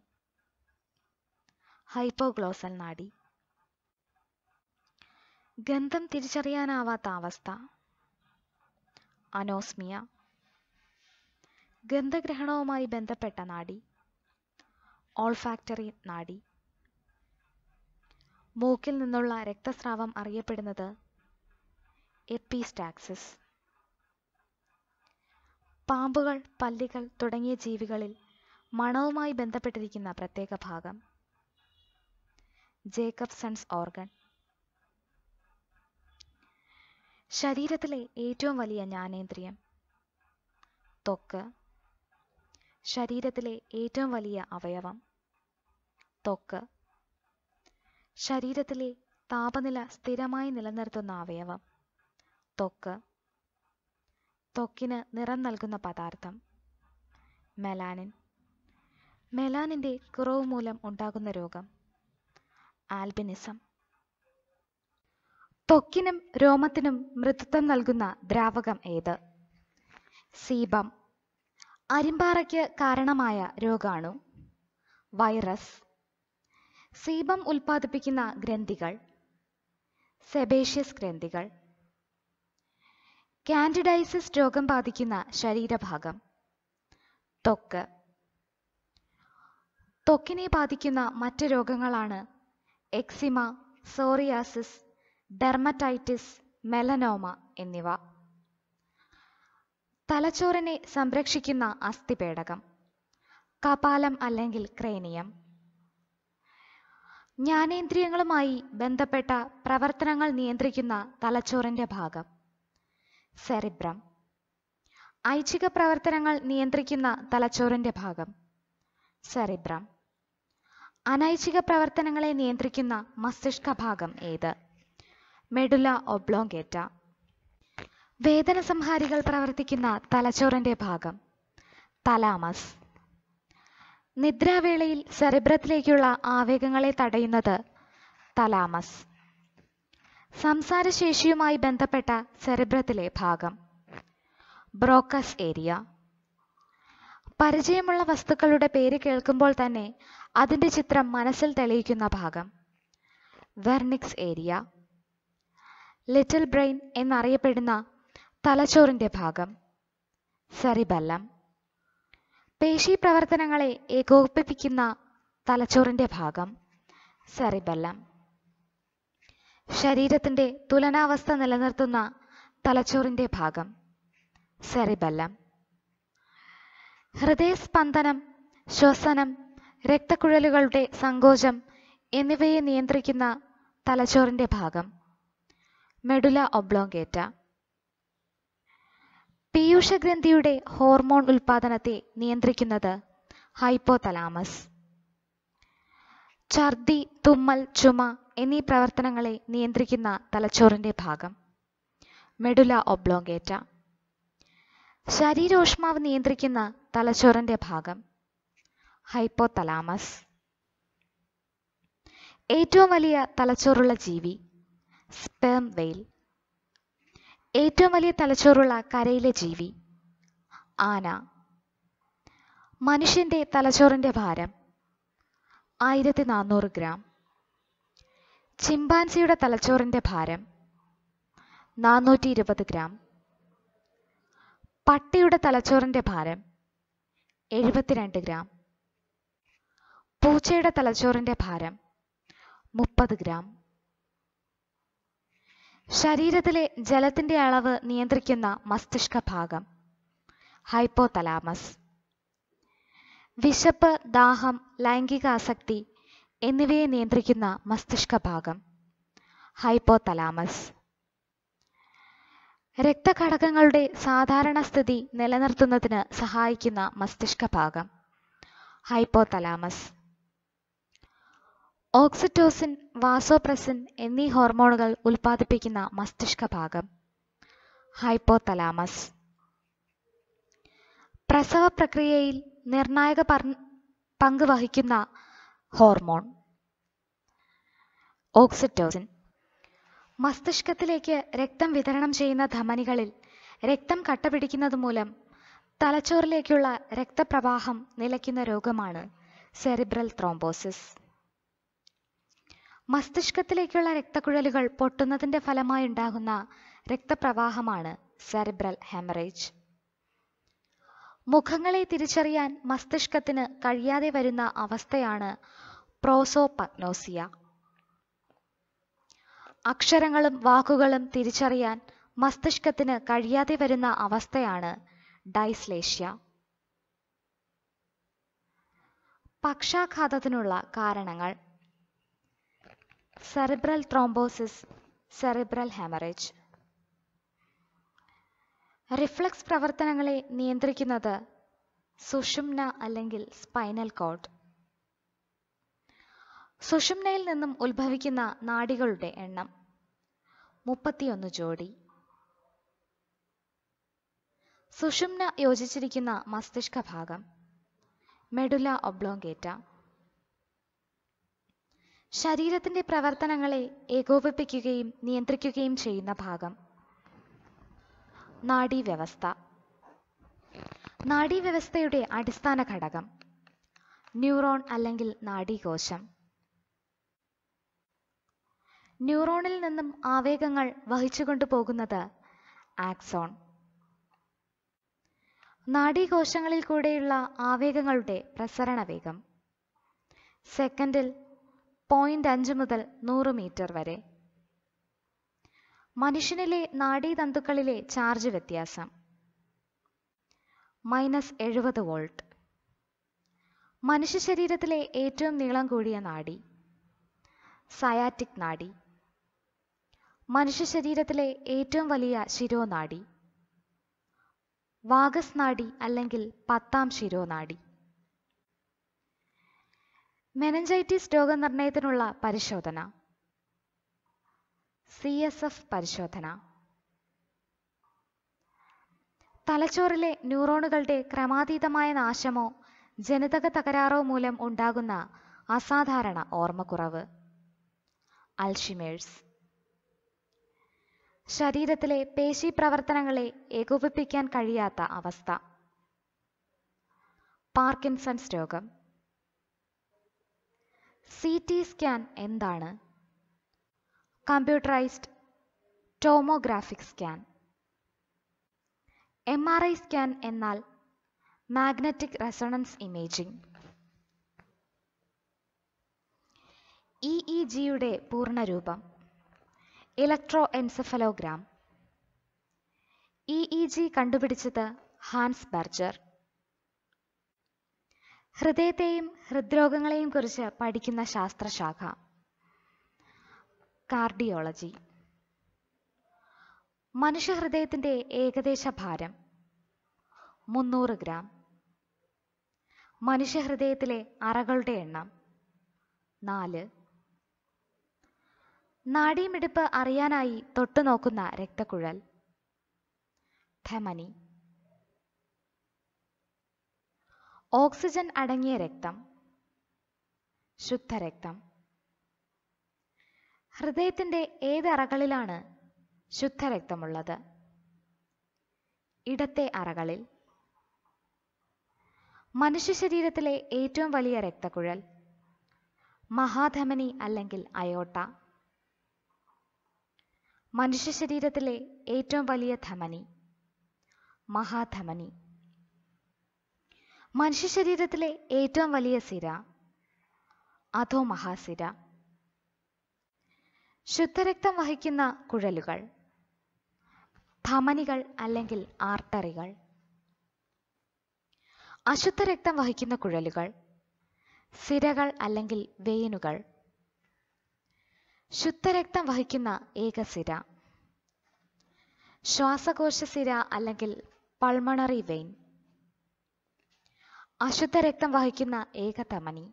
ഹൈപ്പോഗ്ലോസൽ നാഡി ഗന്ധം തിരിച്ചറിയാനാവാത്ത അവസ്ഥ അനോസ്മിയ ഗന്ധഗ്രഹണവുമായി ബന്ധപ്പെട്ട നാഡി ഓൾഫാക്റ്ററി നാഡി മൂക്കിൽ നിന്നുള്ള രക്തസ്രാവം അറിയപ്പെടുന്നത് എപ്പിസ്റ്റാക്സിസ് പാമ്പുകൾ പല്ലികൾ തുടങ്ങിയ ജീവികളിൽ മണവുമായി ബന്ധപ്പെട്ടിരിക്കുന്ന പ്രത്യേക ഭാഗം ജേക്കബ്സൺസ് ഓർഗൺ ശരീരത്തിലെ ഏറ്റവും വലിയ ജ്ഞാനേന്ദ്രിയം ത്വക്ക് ശരീരത്തിലെ ഏറ്റവും വലിയ അവയവം ത്വക്ക് ശരീരത്തിലെ താപനില സ്ഥിരമായി നിലനിർത്തുന്ന അവയവം ത്വക്ക് ത്വക്കിന് നിറം നൽകുന്ന പദാർത്ഥം മെലാനിൻ മെലാനിൻ്റെ കുറവ് മൂലം ഉണ്ടാകുന്ന രോഗം ആൽബിനിസം ത്വക്കിനും രോമത്തിനും മൃദുത്വം നൽകുന്ന ദ്രാവകം ഏത് സീബം അരിമ്പാറയ്ക്ക് കാരണമായ രോഗാണു വൈറസ് സീബം ഉൽപ്പാദിപ്പിക്കുന്ന ഗ്രന്ഥികൾ സെബേഷ്യസ് ഗ്രന്ഥികൾ കാൻഡിഡൈസിസ് രോഗം ബാധിക്കുന്ന ശരീരഭാഗം തൊക്ക് തൊക്കിനെ ബാധിക്കുന്ന മറ്റ് രോഗങ്ങളാണ് എക്സിമ സോറിയാസിസ് ഡെർമറ്റൈറ്റിസ് മെലനോമ എന്നിവ തലച്ചോറിനെ സംരക്ഷിക്കുന്ന അസ്ഥിപേടകം കപാലം അല്ലെങ്കിൽ ക്രേനിയം ജ്ഞാനേന്ദ്രിയങ്ങളുമായി ബന്ധപ്പെട്ട പ്രവർത്തനങ്ങൾ നിയന്ത്രിക്കുന്ന തലച്ചോറിന്റെ ഭാഗം സെറിബ്രം ഐച്ഛിക പ്രവർത്തനങ്ങൾ നിയന്ത്രിക്കുന്ന തലച്ചോറിന്റെ ഭാഗം സെറിബ്രം അനൈച്ഛിക പ്രവർത്തനങ്ങളെ നിയന്ത്രിക്കുന്ന മസ്തിഷ്ക ഭാഗം ഏത് മെഡുല ഒബ്ലോങ്കേറ്റ വേദന സംഹാരികൾ പ്രവർത്തിക്കുന്ന തലച്ചോറിന്റെ ഭാഗം തലാമസ് നിദ്രാവേളയിൽ സെറിബ്രത്തിലേക്കുള്ള ആവേഗങ്ങളെ തടയുന്നത് തലാമസ് സംസാരശേഷിയുമായി ബന്ധപ്പെട്ട സെറിബ്രത്തിലെ ഭാഗം ബ്രോക്കസ് ഏരിയ പരിചയമുള്ള വസ്തുക്കളുടെ പേര് കേൾക്കുമ്പോൾ തന്നെ അതിന്റെ ചിത്രം മനസ്സിൽ തെളിയിക്കുന്ന ഭാഗം വെർണിക്സ് ഏരിയ ലിറ്റിൽ ബ്രെയിൻ എന്നറിയപ്പെടുന്ന തലച്ചോറിന്റെ ഭാഗം സെറിബല്ലം പേശി പ്രവർത്തനങ്ങളെ ഏകോപിപ്പിക്കുന്ന തലച്ചോറിന്റെ ഭാഗം സെറിബല്ലം ശരീരത്തിന്റെ തുലനാവസ്ഥ നിലനിർത്തുന്ന തലച്ചോറിന്റെ ഭാഗം സെറിബല്ലം ഹൃദയസ്പന്ദനം ശ്വസനം രക്തക്കുഴലുകളുടെ സങ്കോചം എന്നിവയെ നിയന്ത്രിക്കുന്ന തലച്ചോറിന്റെ ഭാഗം മെഡുല ഒബ്ലോങ്കേറ്റ പീയൂഷഗ്രന്ഥിയുടെ ഹോർമോൺ ഉൽപാദനത്തെ നിയന്ത്രിക്കുന്നത് ഹൈപ്പോതലാമസ് ഛർദി തുമ്മൽ ചുമ എന്നീ പ്രവർത്തനങ്ങളെ നിയന്ത്രിക്കുന്ന തലച്ചോറിന്റെ ഭാഗം മെഡുല ഒബ്ലോങ്കേറ്റ ശരീരോഷ്മാവ് നിയന്ത്രിക്കുന്ന തലച്ചോറിന്റെ ഭാഗം ഹൈപ്പോതലാമസ് ഏറ്റവും വലിയ തലച്ചോറുള്ള ജീവി സ്പേം വെയിൽ ഏറ്റവും വലിയ തലച്ചോറുള്ള കരയിലെ ജീവി ആന മനുഷ്യന്റെ തലച്ചോറിന്റെ ഭാരം ആയിരത്തി നാനൂറ് ഗ്രാം ചിമ്പാൻസിയുടെ തലച്ചോറിന്റെ ഭാരം നാനൂറ്റി ഇരുപത് ഗ്രാം പട്ടിയുടെ തലച്ചോറിന്റെ ഭാരം എഴുപത്തിരണ്ട് ഗ്രാം പൂച്ചയുടെ തലച്ചോറിന്റെ ഭാരം മുപ്പത് ഗ്രാം ശരീരത്തിലെ ജലത്തിന്റെ അളവ് നിയന്ത്രിക്കുന്ന മസ്തിഷ്ക ഭാഗം ഹൈപ്പോതലാമസ് വിശപ്പ് ദാഹം ലൈംഗിക ആസക്തി എന്നിവയെ നിയന്ത്രിക്കുന്ന മസ്തിഷ്ക ഭാഗം ഹൈപ്പോതലാമസ് രക്തഘടകങ്ങളുടെ സാധാരണ സ്ഥിതി നിലനിർത്തുന്നതിന് സഹായിക്കുന്ന മസ്തിഷ്ക ഭാഗം ഹൈപ്പോതലാമസ് ഓക്സിറ്റോസിൻ വാസോപ്രസിൻ എന്നീ ഹോർമോണുകൾ ഉൽപ്പാദിപ്പിക്കുന്ന മസ്തിഷ്ക ഭാഗം ഹൈപ്പോതലാമസ് പ്രസവ പ്രക്രിയയിൽ നിർണായക പങ്ക് വഹിക്കുന്ന ഹോർമോൺ ഓക്സിറ്റോസിൻ മസ്തിഷ്കത്തിലേക്ക് രക്തം വിതരണം ചെയ്യുന്ന ധമനികളിൽ രക്തം പിടിക്കുന്നത് മൂലം തലച്ചോറിലേക്കുള്ള രക്തപ്രവാഹം നിലയ്ക്കുന്ന രോഗമാണ് സെറിബ്രൽ ത്രോംബോസിസ് മസ്തിഷ്കത്തിലേക്കുള്ള രക്തക്കുഴലുകൾ പൊട്ടുന്നതിന്റെ ഉണ്ടാകുന്ന രക്തപ്രവാഹമാണ് സെറിബ്രൽ ഹെമറേജ് മുഖങ്ങളെ തിരിച്ചറിയാൻ മസ്തിഷ്കത്തിന് കഴിയാതെ വരുന്ന അവസ്ഥയാണ് പ്രോസോപഗ്നോസിയ അക്ഷരങ്ങളും വാക്കുകളും തിരിച്ചറിയാൻ മസ്തിഷ്കത്തിന് കഴിയാതെ വരുന്ന അവസ്ഥയാണ് ഡൈസ്ലേഷ്യ പക്ഷാഘാതത്തിനുള്ള കാരണങ്ങൾ cerebral thrombosis cerebral haemorrhage reflex പ്രവർത്തനങ്ങളെ നിയന്ത്രിക്കുന്നത് സുഷുമ്ന അല്ലെങ്കിൽ സ്പൈനൽ കോഡ് സുഷുമ്നയിൽ നിന്നും ഉത്ഭവിക്കുന്ന നാടികളുടെ എണ്ണം മുപ്പത്തിയൊന്ന് ജോഡി സുഷുമ്ന യോജിച്ചിരിക്കുന്ന മസ്തിഷ്ക ഭാഗം മെഡുല ഒബ്ലോങ്കേറ്റ ശരീരത്തിന്റെ പ്രവർത്തനങ്ങളെ ഏകോപിപ്പിക്കുകയും നിയന്ത്രിക്കുകയും ചെയ്യുന്ന ഭാഗം നാഡീവ്യവസ്ഥ നാഡീവ്യവസ്ഥയുടെ അടിസ്ഥാന ഘടകം ന്യൂറോൺ അല്ലെങ്കിൽ നാഡീകോശം ന്യൂറോണിൽ നിന്നും ആവേഗങ്ങൾ വഹിച്ചുകൊണ്ടു പോകുന്നത് ആക്സോൺ നാഡീകോശങ്ങളിൽ കൂടെയുള്ള ആവേഗങ്ങളുടെ പ്രസരണ വേഗം സെക്കൻഡിൽ പോയിന്റ് അഞ്ച് മുതൽ നൂറ് മീറ്റർ വരെ മനുഷ്യനിലെ നാഡീതന്തുക്കളിലെ ചാർജ് വ്യത്യാസം മൈനസ് എഴുപത് വോൾട്ട് മനുഷ്യ ശരീരത്തിലെ ഏറ്റവും നീളം കൂടിയ നാഡി സയാറ്റിക് നാഡി മനുഷ്യ ശരീരത്തിലെ ഏറ്റവും വലിയ ശിരോനാഡി വാഗസ് നാഡി അല്ലെങ്കിൽ പത്താം ശിരോനാഡി മെനഞ്ചൈറ്റിസ് രോഗനിർണയത്തിനുള്ള പരിശോധന സി എസ് എഫ് പരിശോധന തലച്ചോറിലെ ന്യൂറോണുകളുടെ ക്രമാതീതമായ നാശമോ ജനിതക തകരാറോ മൂലം ഉണ്ടാകുന്ന അസാധാരണ ഓർമ്മക്കുറവ് അൽഷിമേഴ്സ് ശരീരത്തിലെ പേശി പ്രവർത്തനങ്ങളെ ഏകോപിപ്പിക്കാൻ കഴിയാത്ത അവസ്ഥ പാർക്കിൻസൺസ് രോഗം സി ടി സ്കാൻ എന്താണ് computerised tomographic scan M R I scan എന്നാൽ magnetic resonance imaging E E ജിയുടെ പൂർണ്ണരൂപം electroencephalogram E E G കണ്ടുപിടിച്ചത് ഹാൻസ് ബർജർ ഹൃദയത്തെയും ഹൃദ്രോഗങ്ങളെയും കുറിച്ച് പഠിക്കുന്ന ശാസ്ത്രശാഖ കാർഡിയോളജി മനുഷ്യഹൃദയത്തിൻ്റെ ഏകദേശ ഭാരം മുന്നൂറ് ഗ്രാം മനുഷ്യഹൃദയത്തിലെ അറകളുടെ എണ്ണം നാല് നാഡീമിടിപ്പ് അറിയാനായി തൊട്ടുനോക്കുന്ന രക്തക്കുഴൽ ധമനി ഓക്സിജൻ അടങ്ങിയ രക്തം ശുദ്ധരക്തം ഹൃദയത്തിൻ്റെ ഏതറകളിലാണ് ശുദ്ധരക്തമുള്ളത് ഇടത്തെ അറകളിൽ മനുഷ്യ ശരീരത്തിലെ ഏറ്റവും വലിയ രക്തക്കുഴൽ മഹാധമനി അല്ലെങ്കിൽ അയോട്ട മനുഷ്യ ശരീരത്തിലെ ഏറ്റവും വലിയ ധമനി മഹാധമനി മനുഷ്യ ശരീരത്തിലെ ഏറ്റവും വലിയ സിര അധോ മഹാസിര ശുദ്ധരക്തം വഹിക്കുന്ന കുഴലുകൾ ധമനികൾ അല്ലെങ്കിൽ ആർട്ടറികൾ അശുദ്ധ രക്തം വഹിക്കുന്ന കുഴലുകൾ സിരകൾ അല്ലെങ്കിൽ വെയിനുകൾ ശുദ്ധരക്തം വഹിക്കുന്ന ഏകസിര ശ്വാസകോശ സിര അല്ലെങ്കിൽ പൾമണറി വെയിൻ അശുദ്ധ രക്തം വഹിക്കുന്ന ഏക ധമനി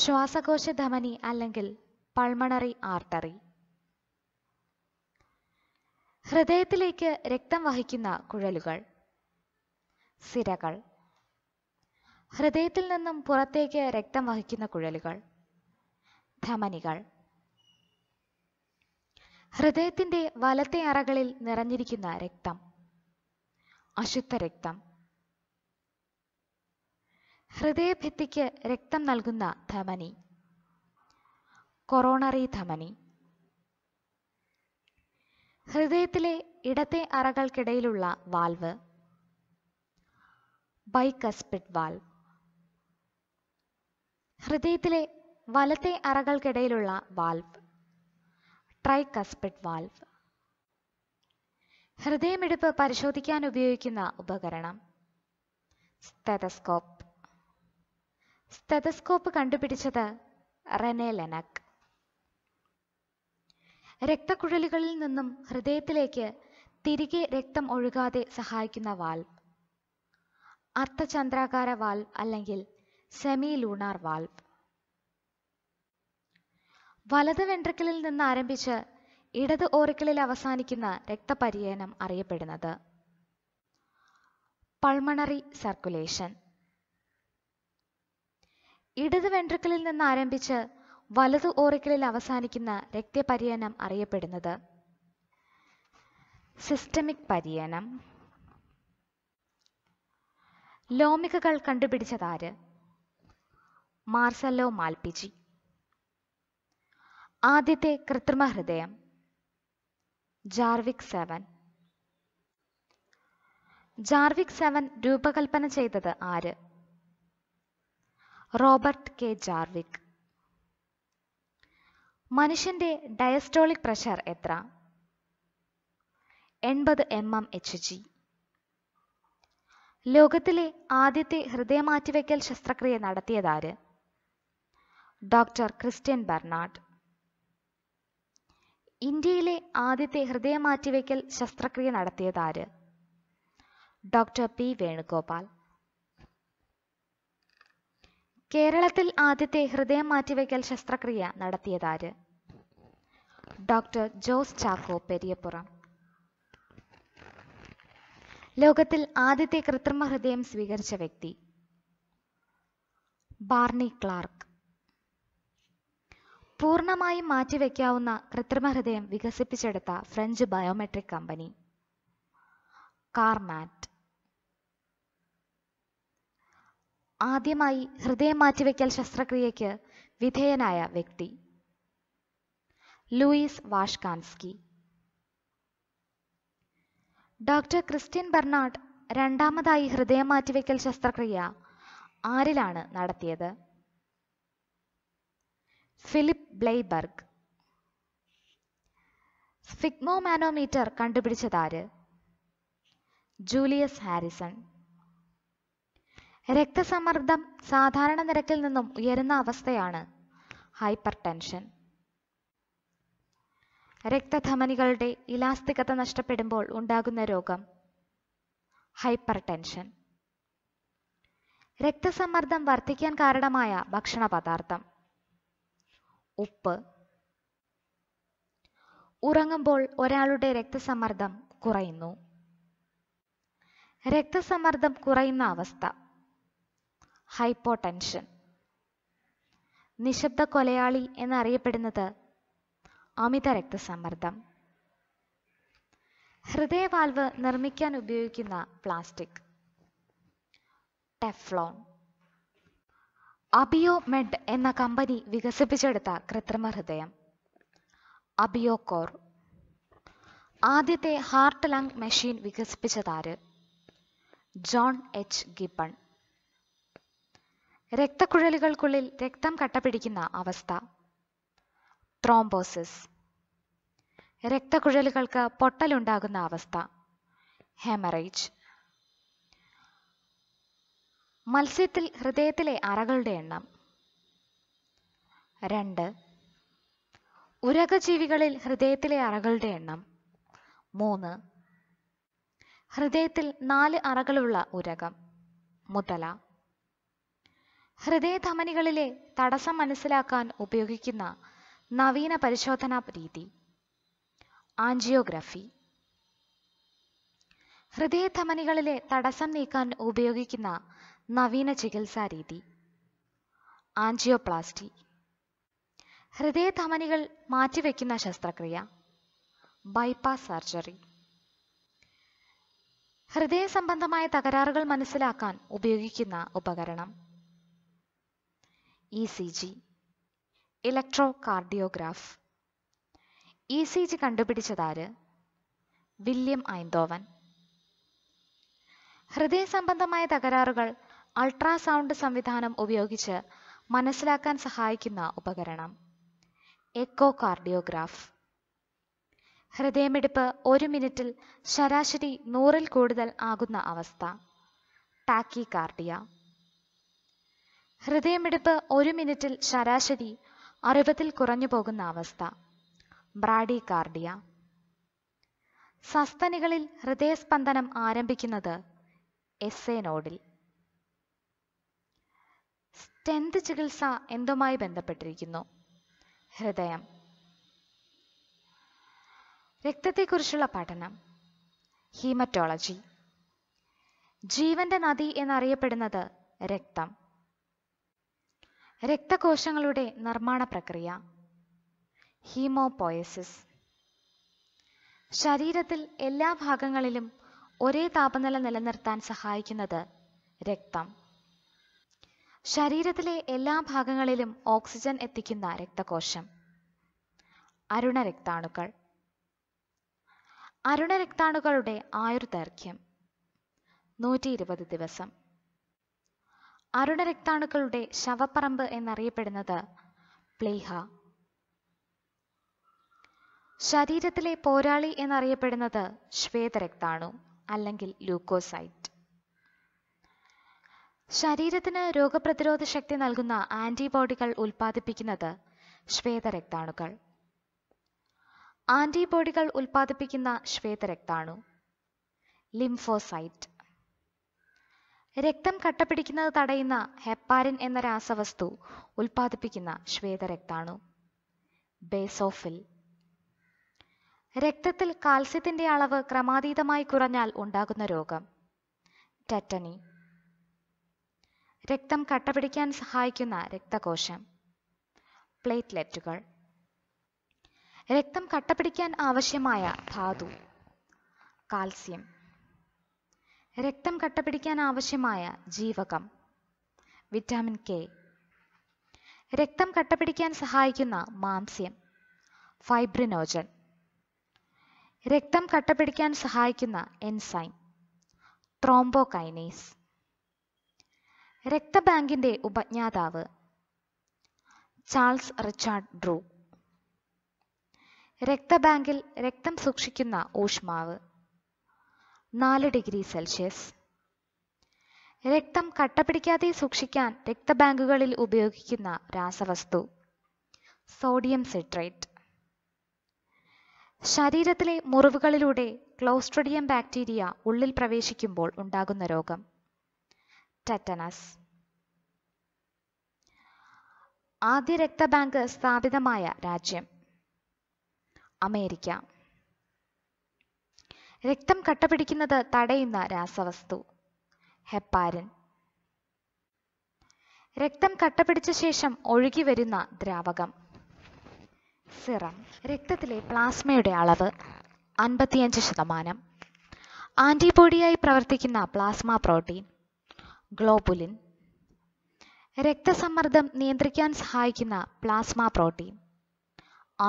ശ്വാസകോശ ധമനി അല്ലെങ്കിൽ പൾമണറി ആർട്ടറി ഹൃദയത്തിലേക്ക് രക്തം വഹിക്കുന്ന കുഴലുകൾ സിരകൾ ഹൃദയത്തിൽ നിന്നും പുറത്തേക്ക് രക്തം വഹിക്കുന്ന കുഴലുകൾ ധമനികൾ ഹൃദയത്തിന്റെ വലത്തെ അറകളിൽ നിറഞ്ഞിരിക്കുന്ന രക്തം അശുദ്ധ രക്തം ഹൃദയഭിത്തിക്ക് രക്തം നൽകുന്ന ധമനി കൊറോണറി ധമനി ഹൃദയത്തിലെ ഇടത്തെ അറകൾക്കിടയിലുള്ള വാൽവ് ബൈക്കസ്പിഡ് വാൽവ് ഹൃദയത്തിലെ വലത്തെ അറകൾക്കിടയിലുള്ള വാൽവ് ട്രൈകസ്പിഡ് വാൽവ് ഹൃദയമിടിപ്പ് പരിശോധിക്കാൻ ഉപയോഗിക്കുന്ന ഉപകരണം സ്റ്റെതസ്കോപ്പ് സ്റ്റെതസ്കോപ്പ് കണ്ടുപിടിച്ചത് റെനെ ലെനക് രക്തക്കുഴലുകളിൽ നിന്നും ഹൃദയത്തിലേക്ക് തിരികെ രക്തം ഒഴുകാതെ സഹായിക്കുന്ന വാൽവ് അർത്ഥചന്ദ്രാകാര വാൽവ് അല്ലെങ്കിൽ സെമി ലൂണാർ വാൽവ് വലത് വെൻട്രിക്കിളിൽ നിന്ന് ആരംഭിച്ച് ഇടത് ഓറിക്കിളിൽ അവസാനിക്കുന്ന രക്തപര്യനം അറിയപ്പെടുന്നത് പൾമണറി സർക്കുലേഷൻ ഇടത് വെൻട്രിക്കിളിൽ നിന്ന് ആരംഭിച്ച് വലതു ഓറിക്കിളിൽ അവസാനിക്കുന്ന രക്തപര്യനം അറിയപ്പെടുന്നത് സിസ്റ്റമിക് പര്യനം ലോമികകൾ കണ്ടുപിടിച്ചതാര് മാർസല്ലോ മാൽപിജി ആദ്യത്തെ കൃത്രിമ ഹൃദയം ജാർവിക് സെവൻ ജാർവിക് സെവൻ രൂപകൽപ്പന ചെയ്തത് ആര് റോബർട്ട് കെ ജാർവിക് മനുഷ്യന്റെ ഡയസ്റ്റോളിക് പ്രഷർ എത്ര എൺപത് എം എം എച്ച് ജി ലോകത്തിലെ ആദ്യത്തെ ഹൃദയമാറ്റിവെക്കൽ ശസ്ത്രക്രിയ നടത്തിയതാര് ഡോക്ടർ ക്രിസ്ത്യൻ ബെർണാഡ് ഇന്ത്യയിലെ ആദ്യത്തെ ഹൃദയമാറ്റിവെക്കൽ ശസ്ത്രക്രിയ നടത്തിയതാര് ഡോക്ടർ പി വേണുഗോപാൽ കേരളത്തിൽ ആദ്യത്തെ ഹൃദയം മാറ്റിവെക്കൽ ശസ്ത്രക്രിയ നടത്തിയതാര് ഡോക്ടർ ജോസ് ചാക്കോ പെരിയപ്പുറം ലോകത്തിൽ ആദ്യത്തെ കൃത്രിമ ഹൃദയം സ്വീകരിച്ച വ്യക്തി ബാർണി ക്ലാർക്ക് പൂർണ്ണമായും മാറ്റിവെക്കാവുന്ന കൃത്രിമ ഹൃദയം വികസിപ്പിച്ചെടുത്ത ഫ്രഞ്ച് ബയോമെട്രിക് കമ്പനി കാർമാറ്റ് ആദ്യമായി ഹൃദയം മാറ്റിവെക്കൽ ശസ്ത്രക്രിയയ്ക്ക് വിധേയനായ വ്യക്തി Louis Washkansky doctor Christiaan Barnard രണ്ടാമതായി ഹൃദയം മാറ്റിവെക്കൽ ശസ്ത്രക്രിയ ആരിലാണ് നടത്തിയത് ഫിലിപ്പ് ബ്ലെയ്ബർഗ് സ്ഫിഗ്മോമാനോമീറ്റർ കണ്ടുപിടിച്ചതാര് ജൂലിയസ് ഹാരിസൺ രക്തസമ്മർദ്ദം സാധാരണ നിരക്കിൽ നിന്നും ഉയരുന്ന അവസ്ഥയാണ് ഹൈപ്പർ ടെൻഷൻ രക്തധമനികളുടെ ഇലാസ്തികത നഷ്ടപ്പെടുമ്പോൾ ഉണ്ടാകുന്ന രോഗം ഹൈപ്പർ ടെൻഷൻ രക്തസമ്മർദ്ദം വർദ്ധിക്കാൻ കാരണമായ ഭക്ഷണ പദാർത്ഥം ഉപ്പ് ഉറങ്ങുമ്പോൾ ഒരാളുടെ രക്തസമ്മർദ്ദം കുറയുന്നു രക്തസമ്മർദ്ദം കുറയുന്ന അവസ്ഥ ഹൈപ്പോടെൻഷൻ നിശബ്ദ കൊലയാളി എന്നറിയപ്പെടുന്നത് അമിത രക്തസമ്മർദ്ദം ഹൃദയവാൽവ് നിർമ്മിക്കാൻ ഉപയോഗിക്കുന്ന പ്ലാസ്റ്റിക് ടെഫ്ലോൺ അബിയോമെഡ് എന്ന കമ്പനി വികസിപ്പിച്ചെടുത്ത കൃത്രിമ ഹൃദയം അബിയോകോർ ആദ്യത്തെ ഹാർട്ട് ലങ് മെഷീൻ വികസിപ്പിച്ചതാര് ജോൺ എച്ച് ഗിബൺ രക്തക്കുഴലുകൾക്കുള്ളിൽ രക്തം കട്ടപിടിക്കുന്ന അവസ്ഥ ത്രോംബോസിസ് രക്തക്കുഴലുകൾക്ക് പൊട്ടലുണ്ടാകുന്ന അവസ്ഥ ഹെമറേജ് മത്സ്യത്തിൽ ഹൃദയത്തിലെ അറകളുടെ എണ്ണം രണ്ട് ഉരകജീവികളിൽ ഹൃദയത്തിലെ അറകളുടെ എണ്ണം മൂന്ന് ഹൃദയത്തിൽ നാല് അറകളുള്ള ഉരകം മുതല ഹൃദയധമനികളിലെ തടസ്സം മനസ്സിലാക്കാൻ ഉപയോഗിക്കുന്ന നവീന പരിശോധനാ രീതി ആൻജിയോഗ്രഫി ഹൃദയധമനികളിലെ തടസ്സം നീക്കാൻ ഉപയോഗിക്കുന്ന നവീന ചികിത്സാ രീതി ആൻജിയോപ്ലാസ്റ്റി ഹൃദയധമനികൾ മാറ്റിവെക്കുന്ന ശസ്ത്രക്രിയ ബൈപ്പാസ് സർജറി ഹൃദയ സംബന്ധമായ തകരാറുകൾ മനസ്സിലാക്കാൻ ഉപയോഗിക്കുന്ന ഉപകരണം E C G electrocardiograph E C G കണ്ടുപിടിച്ചതാര് വില്യം ഐന്തോവൻ ഹൃദയ സംബന്ധമായ തകരാറുകൾ അൾട്രാസൗണ്ട് സംവിധാനം ഉപയോഗിച്ച് മനസ്സിലാക്കാൻ സഹായിക്കുന്ന ഉപകരണം എക്കോ കാർഡിയോഗ്രാഫ് ഹൃദയമിടിപ്പ് ഒരു മിനിറ്റിൽ ശരാശരി നൂറിൽ കൂടുതൽ ആകുന്ന അവസ്ഥ ടാക്കി കാർഡിയ ഹൃദയമിടിപ്പ് ഒരു മിനിറ്റിൽ ശരാശരി അറുപതിൽ കുറഞ്ഞു പോകുന്ന അവസ്ഥ ബ്രാഡി കാർഡിയ സസ്തനികളിൽ ഹൃദയസ്പന്ദനം ആരംഭിക്കുന്നത് എസ് എ നോഡിൽ സ്റ്റെന്ത് ചികിത്സ എന്തുമായി ബന്ധപ്പെട്ടിരിക്കുന്നു ഹൃദയം രക്തത്തെക്കുറിച്ചുള്ള പഠനം ഹീമറ്റോളജി ജീവന്റെ നദി എന്നറിയപ്പെടുന്നത് രക്തം രക്തകോശങ്ങളുടെ നിർമ്മാണ പ്രക്രിയ ഹീമോപോയസിസ് ശരീരത്തിൽ എല്ലാ ഭാഗങ്ങളിലും ഒരേ താപനില നിലനിർത്താൻ സഹായിക്കുന്നത് രക്തം ശരീരത്തിലെ എല്ലാ ഭാഗങ്ങളിലും ഓക്സിജൻ എത്തിക്കുന്ന രക്തകോശം അരുണരക്താണുക്കൾ അരുണരക്താണുക്കളുടെ ആയുർദൈർഘ്യം നൂറ്റി ഇരുപത് ദിവസം അരുണരക്താണുക്കളുടെ ശവപ്പറമ്പ് എന്നറിയപ്പെടുന്നത് പ്ലേഹ ശരീരത്തിലെ പോരാളി എന്നറിയപ്പെടുന്നത് ശ്വേതരക്താണു അല്ലെങ്കിൽ ലൂക്കോസൈറ്റ് ശരീരത്തിന് രോഗപ്രതിരോധ ശക്തി നൽകുന്ന ആന്റിബോഡികൾ ഉൽപ്പാദിപ്പിക്കുന്നത് ശ്വേതരക്താണുക്കൾ ആന്റിബോഡികൾ ഉൽപ്പാദിപ്പിക്കുന്ന ശ്വേതരക്താണു ലിംഫോസൈറ്റ് രക്തം കട്ടപിടിക്കുന്നത് തടയുന്ന ഹെപ്പാരിൻ എന്ന രാസവസ്തു ഉൽപ്പാദിപ്പിക്കുന്ന ശ്വേതരക്താണു ബേസോഫിൽ രക്തത്തിൽ കാൽസ്യത്തിന്റെ അളവ് ക്രമാതീതമായി കുറഞ്ഞാൽ ഉണ്ടാകുന്ന രോഗം ടെറ്റനി രക്തം കട്ടപിടിക്കാൻ സഹായിക്കുന്ന രക്തകോശം പ്ലേറ്റ്ലെറ്റുകൾ രക്തം കട്ടപിടിക്കാൻ ആവശ്യമായ ധാതു കാൽസ്യം രക്തം കട്ടപിടിക്കാൻ ആവശ്യമായ ജീവകം വിറ്റാമിൻ കെ രക്തം കട്ടപിടിക്കാൻ സഹായിക്കുന്ന മാംസ്യം ഫൈബ്രിനോജൻ രക്തം കട്ടപിടിക്കാൻ സഹായിക്കുന്ന എൻസൈം ത്രോംബോകൈനേസ് രക്തബാങ്കിന്റെ ഉപജ്ഞാതാവ് ചാൾസ് റിച്ചാർഡ് ഡ്രൂ രക്തബാങ്കിൽ രക്തം സൂക്ഷിക്കുന്ന ഊഷ്മാവ് നാല് ഡിഗ്രി സെൽഷ്യസ് രക്തം കട്ടപിടിക്കാതെ സൂക്ഷിക്കാൻ രക്തബാങ്കുകളിൽ ഉപയോഗിക്കുന്ന രാസവസ്തു സോഡിയം സിട്രേറ്റ് ശരീരത്തിലെ മുറിവുകളിലൂടെ ക്ലോസ്ട്രഡിയം ബാക്ടീരിയ ഉള്ളിൽ പ്രവേശിക്കുമ്പോൾ ഉണ്ടാകുന്ന രോഗം ടെറ്റനസ് ആദ്യ രക്തബാങ്ക് സ്ഥാപിതമായ രാജ്യം അമേരിക്ക രക്തം കട്ടപിടിക്കുന്നത് തടയുന്ന രാസവസ്തു ഹെപ്പാരൻ രക്തം കട്ടപിടിച്ച ശേഷം ഒഴുകി വരുന്ന ദ്രാവകം സിറം രക്തത്തിലെ പ്ലാസ്മയുടെ അളവ് അൻപത്തിയഞ്ച് ശതമാനം ആന്റിബോഡിയായി പ്രവർത്തിക്കുന്ന പ്ലാസ്മ പ്രോട്ടീൻ ഗ്ലോബുലിൻ രക്തസമ്മർദ്ദം നിയന്ത്രിക്കാൻ സഹായിക്കുന്ന പ്ലാസ്മ പ്രോട്ടീൻ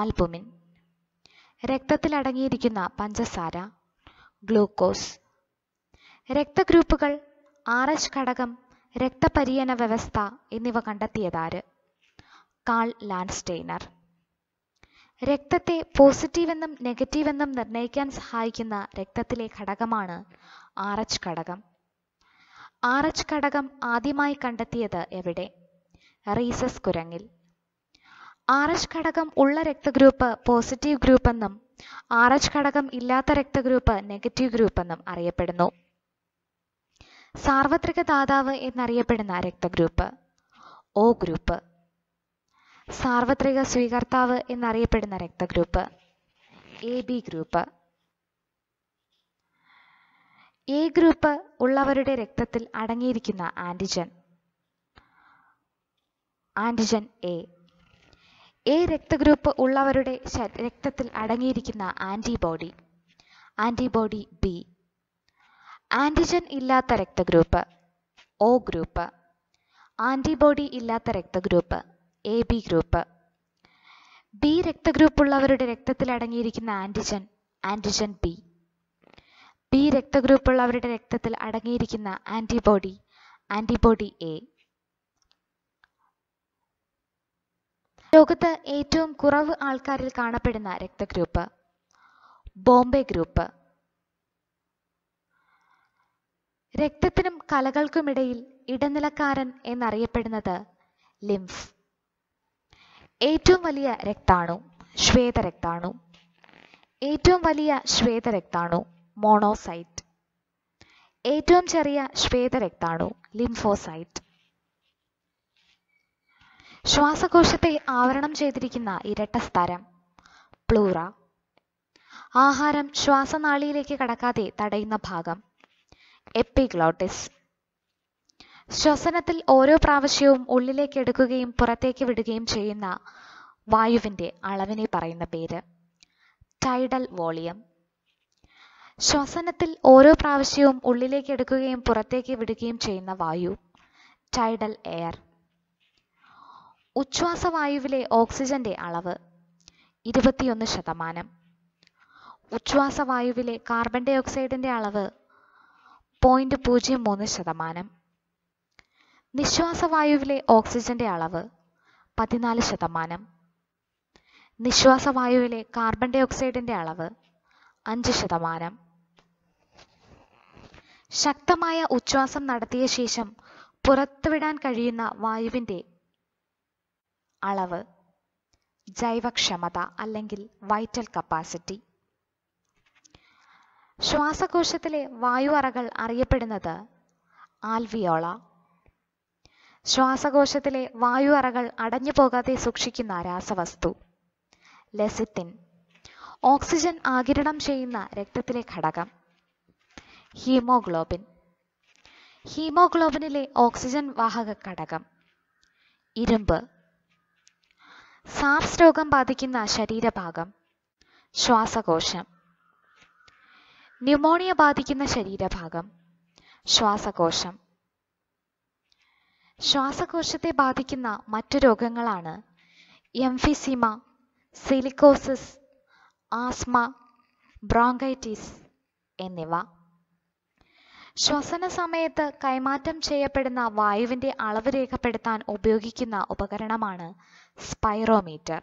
ആൽബുമിൻ രക്തത്തിലടങ്ങിയിരിക്കുന്ന പഞ്ചസാര ഗ്ലൂക്കോസ് രക്തഗ്രൂപ്പുകൾ ആർ എച്ച് ഘടകം രക്തപര്യന വ്യവസ്ഥ എന്നിവ കണ്ടെത്തിയതാര് കാൾ ലാൻസ്റ്റെയ്നർ രക്തത്തെ പോസിറ്റീവെന്നും നെഗറ്റീവെന്നും നിർണ്ണയിക്കാൻ സഹായിക്കുന്ന രക്തത്തിലെ ഘടകമാണ് ആർ എച്ച് ഘടകം ആർ എച്ച് ഘടകം ആദ്യമായി കണ്ടെത്തിയത് എവിടെ റീസസ് കുരങ്ങിൽ ആർ എച്ച് ഘടകം ഉള്ള രക്തഗ്രൂപ്പ് പോസിറ്റീവ് ഗ്രൂപ്പ് എന്നും ആർ എച്ച് ഘടകം ഇല്ലാത്ത രക്തഗ്രൂപ്പ് നെഗറ്റീവ് ഗ്രൂപ്പ് എന്നും അറിയപ്പെടുന്നു സാർവത്രിക ദാതാവ് എന്നറിയപ്പെടുന്ന രക്തഗ്രൂപ്പ് ഒ ഗ്രൂപ്പ് സാർവത്രിക സ്വീകർത്താവ് എന്നറിയപ്പെടുന്ന രക്തഗ്രൂപ്പ് A B group A group ഉള്ളവരുടെ രക്തത്തിൽ അടങ്ങിയിരിക്കുന്ന ആൻറ്റിജൻ ആൻറ്റിജൻ എ എ രക്തഗ്രൂപ്പ് ഉള്ളവരുടെ രക്തത്തിൽ അടങ്ങിയിരിക്കുന്ന ആൻറ്റിബോഡി ആൻറ്റിബോഡി ബി ആൻറ്റിജൻ ഇല്ലാത്ത രക്തഗ്രൂപ്പ് ഒ ഗ്രൂപ്പ് ആൻറ്റിബോഡി ഇല്ലാത്ത രക്തഗ്രൂപ്പ് എ ബി ഗ്രൂപ്പ് ബി രക്തഗ്രൂപ്പ് ഉള്ളവരുടെ രക്തത്തിൽ അടങ്ങിയിരിക്കുന്ന ആൻറ്റിജൻ ആൻറ്റിജൻ ബി ബി രക്തഗ്രൂപ്പ് ഉള്ളവരുടെ രക്തത്തിൽ അടങ്ങിയിരിക്കുന്ന ആൻറ്റിബോഡി ആൻറ്റിബോഡി എ ലോകത്ത് ഏറ്റവും കുറവ് ആൾക്കാരിൽ കാണപ്പെടുന്ന രക്തഗ്രൂപ്പ് ബോംബെ ഗ്രൂപ്പ് രക്തത്തിനും കലകൾക്കുമിടയിൽ ഇടനിലക്കാരൻ എന്നറിയപ്പെടുന്നത് ലിംഫ് ഏറ്റവും വലിയ രക്താണു ശ്വേതരക്താണു ഏറ്റവും വലിയ ശ്വേതരക്താണു മോണോസൈറ്റ് ഏറ്റവും ചെറിയ ശ്വേതരക്താണു ലിംഫോസൈറ്റ് ശ്വാസകോശത്തെ ആവരണം ചെയ്തിരിക്കുന്ന ഇരട്ടസ്തരം പ്ലൂറ ആഹാരം ശ്വാസനാളിയിലേക്ക് കടക്കാതെ തടയുന്ന ഭാഗം എപ്പിഗ്ലോട്ടിസ് ശ്വസനത്തിൽ ഓരോ പ്രാവശ്യവും ഉള്ളിലേക്ക് എടുക്കുകയും പുറത്തേക്ക് വിടുകയും ചെയ്യുന്ന വായുവിൻ്റെ അളവിനെ പറയുന്ന പേര് ടൈഡൽ വോളിയം ശ്വസനത്തിൽ ഓരോ പ്രാവശ്യവും ഉള്ളിലേക്ക് എടുക്കുകയും പുറത്തേക്ക് വിടുകയും ചെയ്യുന്ന വായു ടൈഡൽ എയർ ഉച്ഛ്വാസവായുവിലെ ഓക്സിജന്റെ അളവ് ഇരുപത്തിയൊന്ന് ശതമാനം ഉച്ഛ്വാസവായുവിലെ കാർബൺ ഡൈ ഓക്സൈഡിന്റെ അളവ് പോയിന്റ് പൂജ്യം മൂന്ന് ശതമാനം നിശ്വാസവായുവിലെ ഓക്സിജന്റെ അളവ് പതിനാല് ശതമാനം നിശ്വാസവായുവിലെ കാർബൺ ഡൈ ഓക്സൈഡിന്റെ അളവ് അഞ്ച് ശതമാനം ശക്തമായ ഉച്ഛ്വാസം നടത്തിയ ശേഷം പുറത്തുവിടാൻ കഴിയുന്ന വായുവിന്റെ അളവ് ജൈവക്ഷമത അല്ലെങ്കിൽ വൈറ്റൽ കപ്പാസിറ്റി ശ്വാസകോശത്തിലെ വായു അറകൾ അറിയപ്പെടുന്നത് ആൽവിയോള ശ്വാസകോശത്തിലെ വായു അറകൾ അടഞ്ഞു പോകാതെ സൂക്ഷിക്കുന്ന രാസവസ്തു ലെസിത്തിൻ ഓക്സിജൻ ആകിരണം ചെയ്യുന്ന രക്തത്തിലെ ഘടകം ഹീമോഗ്ലോബിൻ ഹീമോഗ്ലോബിനിലെ ഓക്സിജൻ വാഹക ഘടകം ഇരുമ്പ് സാർസ് രോഗം ബാധിക്കുന്ന ശരീരഭാഗം ശ്വാസകോശം ന്യൂമോണിയ ബാധിക്കുന്ന ശരീരഭാഗം ശ്വാസകോശം ശ്വാസകോശത്തെ ബാധിക്കുന്ന മറ്റു രോഗങ്ങളാണ് എംഫിസിമ സിലിക്കോസിസ് ആസ്മ ബ്രോങ്കൈറ്റിസ് എന്നിവ ശ്വസന സമയത്ത് കൈമാറ്റം ചെയ്യപ്പെടുന്ന വായുവിൻ്റെ അളവ് രേഖപ്പെടുത്താൻ ഉപയോഗിക്കുന്ന ഉപകരണമാണ് സ്പൈറോമീറ്റർ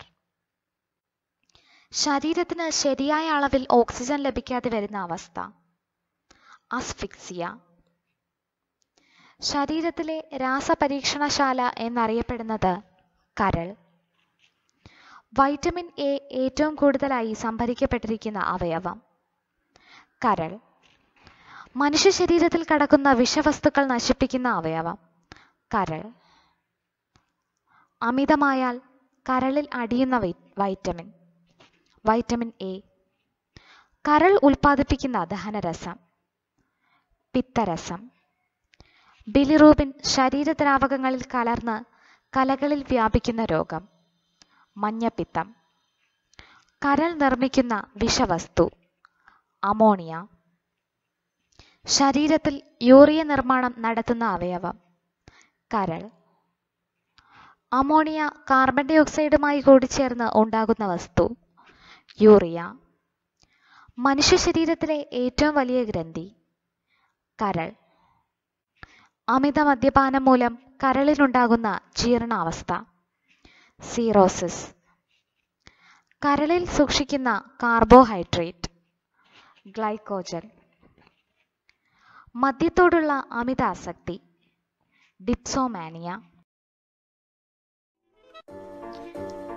ശരീരത്തിന് ശരിയായ അളവിൽ ഓക്സിജൻ ലഭിക്കാതെ വരുന്ന അവസ്ഥ അസ്ഫിക്സിയ ശരീരത്തിലെ രാസപരീക്ഷണശാല എന്നറിയപ്പെടുന്നത് കരൾ വൈറ്റമിൻ എ ഏറ്റവും കൂടുതലായി സംഭരിക്കപ്പെട്ടിരിക്കുന്ന അവയവം കരൾ മനുഷ്യ ശരീരത്തിൽ കടക്കുന്ന വിഷവസ്തുക്കൾ നശിപ്പിക്കുന്ന അവയവം കരൾ അമിതമായാൽ കരളിൽ അടിയുന്ന വൈറ്റമിൻ വൈറ്റമിൻ എ കരൾ ഉൽപ്പാദിപ്പിക്കുന്ന ദഹനരസം പിത്തരസം ബിലിറൂബിൻ ശരീരദ്രാവകങ്ങളിൽ കലർന്ന് കലകളിൽ വ്യാപിക്കുന്ന രോഗം മഞ്ഞപ്പിത്തം കരൾ നിർമ്മിക്കുന്ന വിഷവസ്തു അമോണിയ ശരീരത്തിൽ യൂറിയ നിർമ്മാണം നടത്തുന്ന അവയവം കരൾ അമോണിയ കാർബൺ ഡൈ ഓക്സൈഡുമായി കൂടിച്ചേർന്ന് ഉണ്ടാകുന്ന വസ്തു യൂറിയ മനുഷ്യ ശരീരത്തിലെ ഏറ്റവും വലിയ ഗ്രന്ഥി കരൾ അമിത മദ്യപാനം മൂലം കരളിനുണ്ടാകുന്ന ജീർണാവസ്ഥ സീറോസിസ് കരളിൽ സൂക്ഷിക്കുന്ന കാർബോഹൈഡ്രേറ്റ് ഗ്ലൈക്കോജൻ മദ്യത്തോടുള്ള അമിതാസക്തി ഡിപ്സോമാനിയ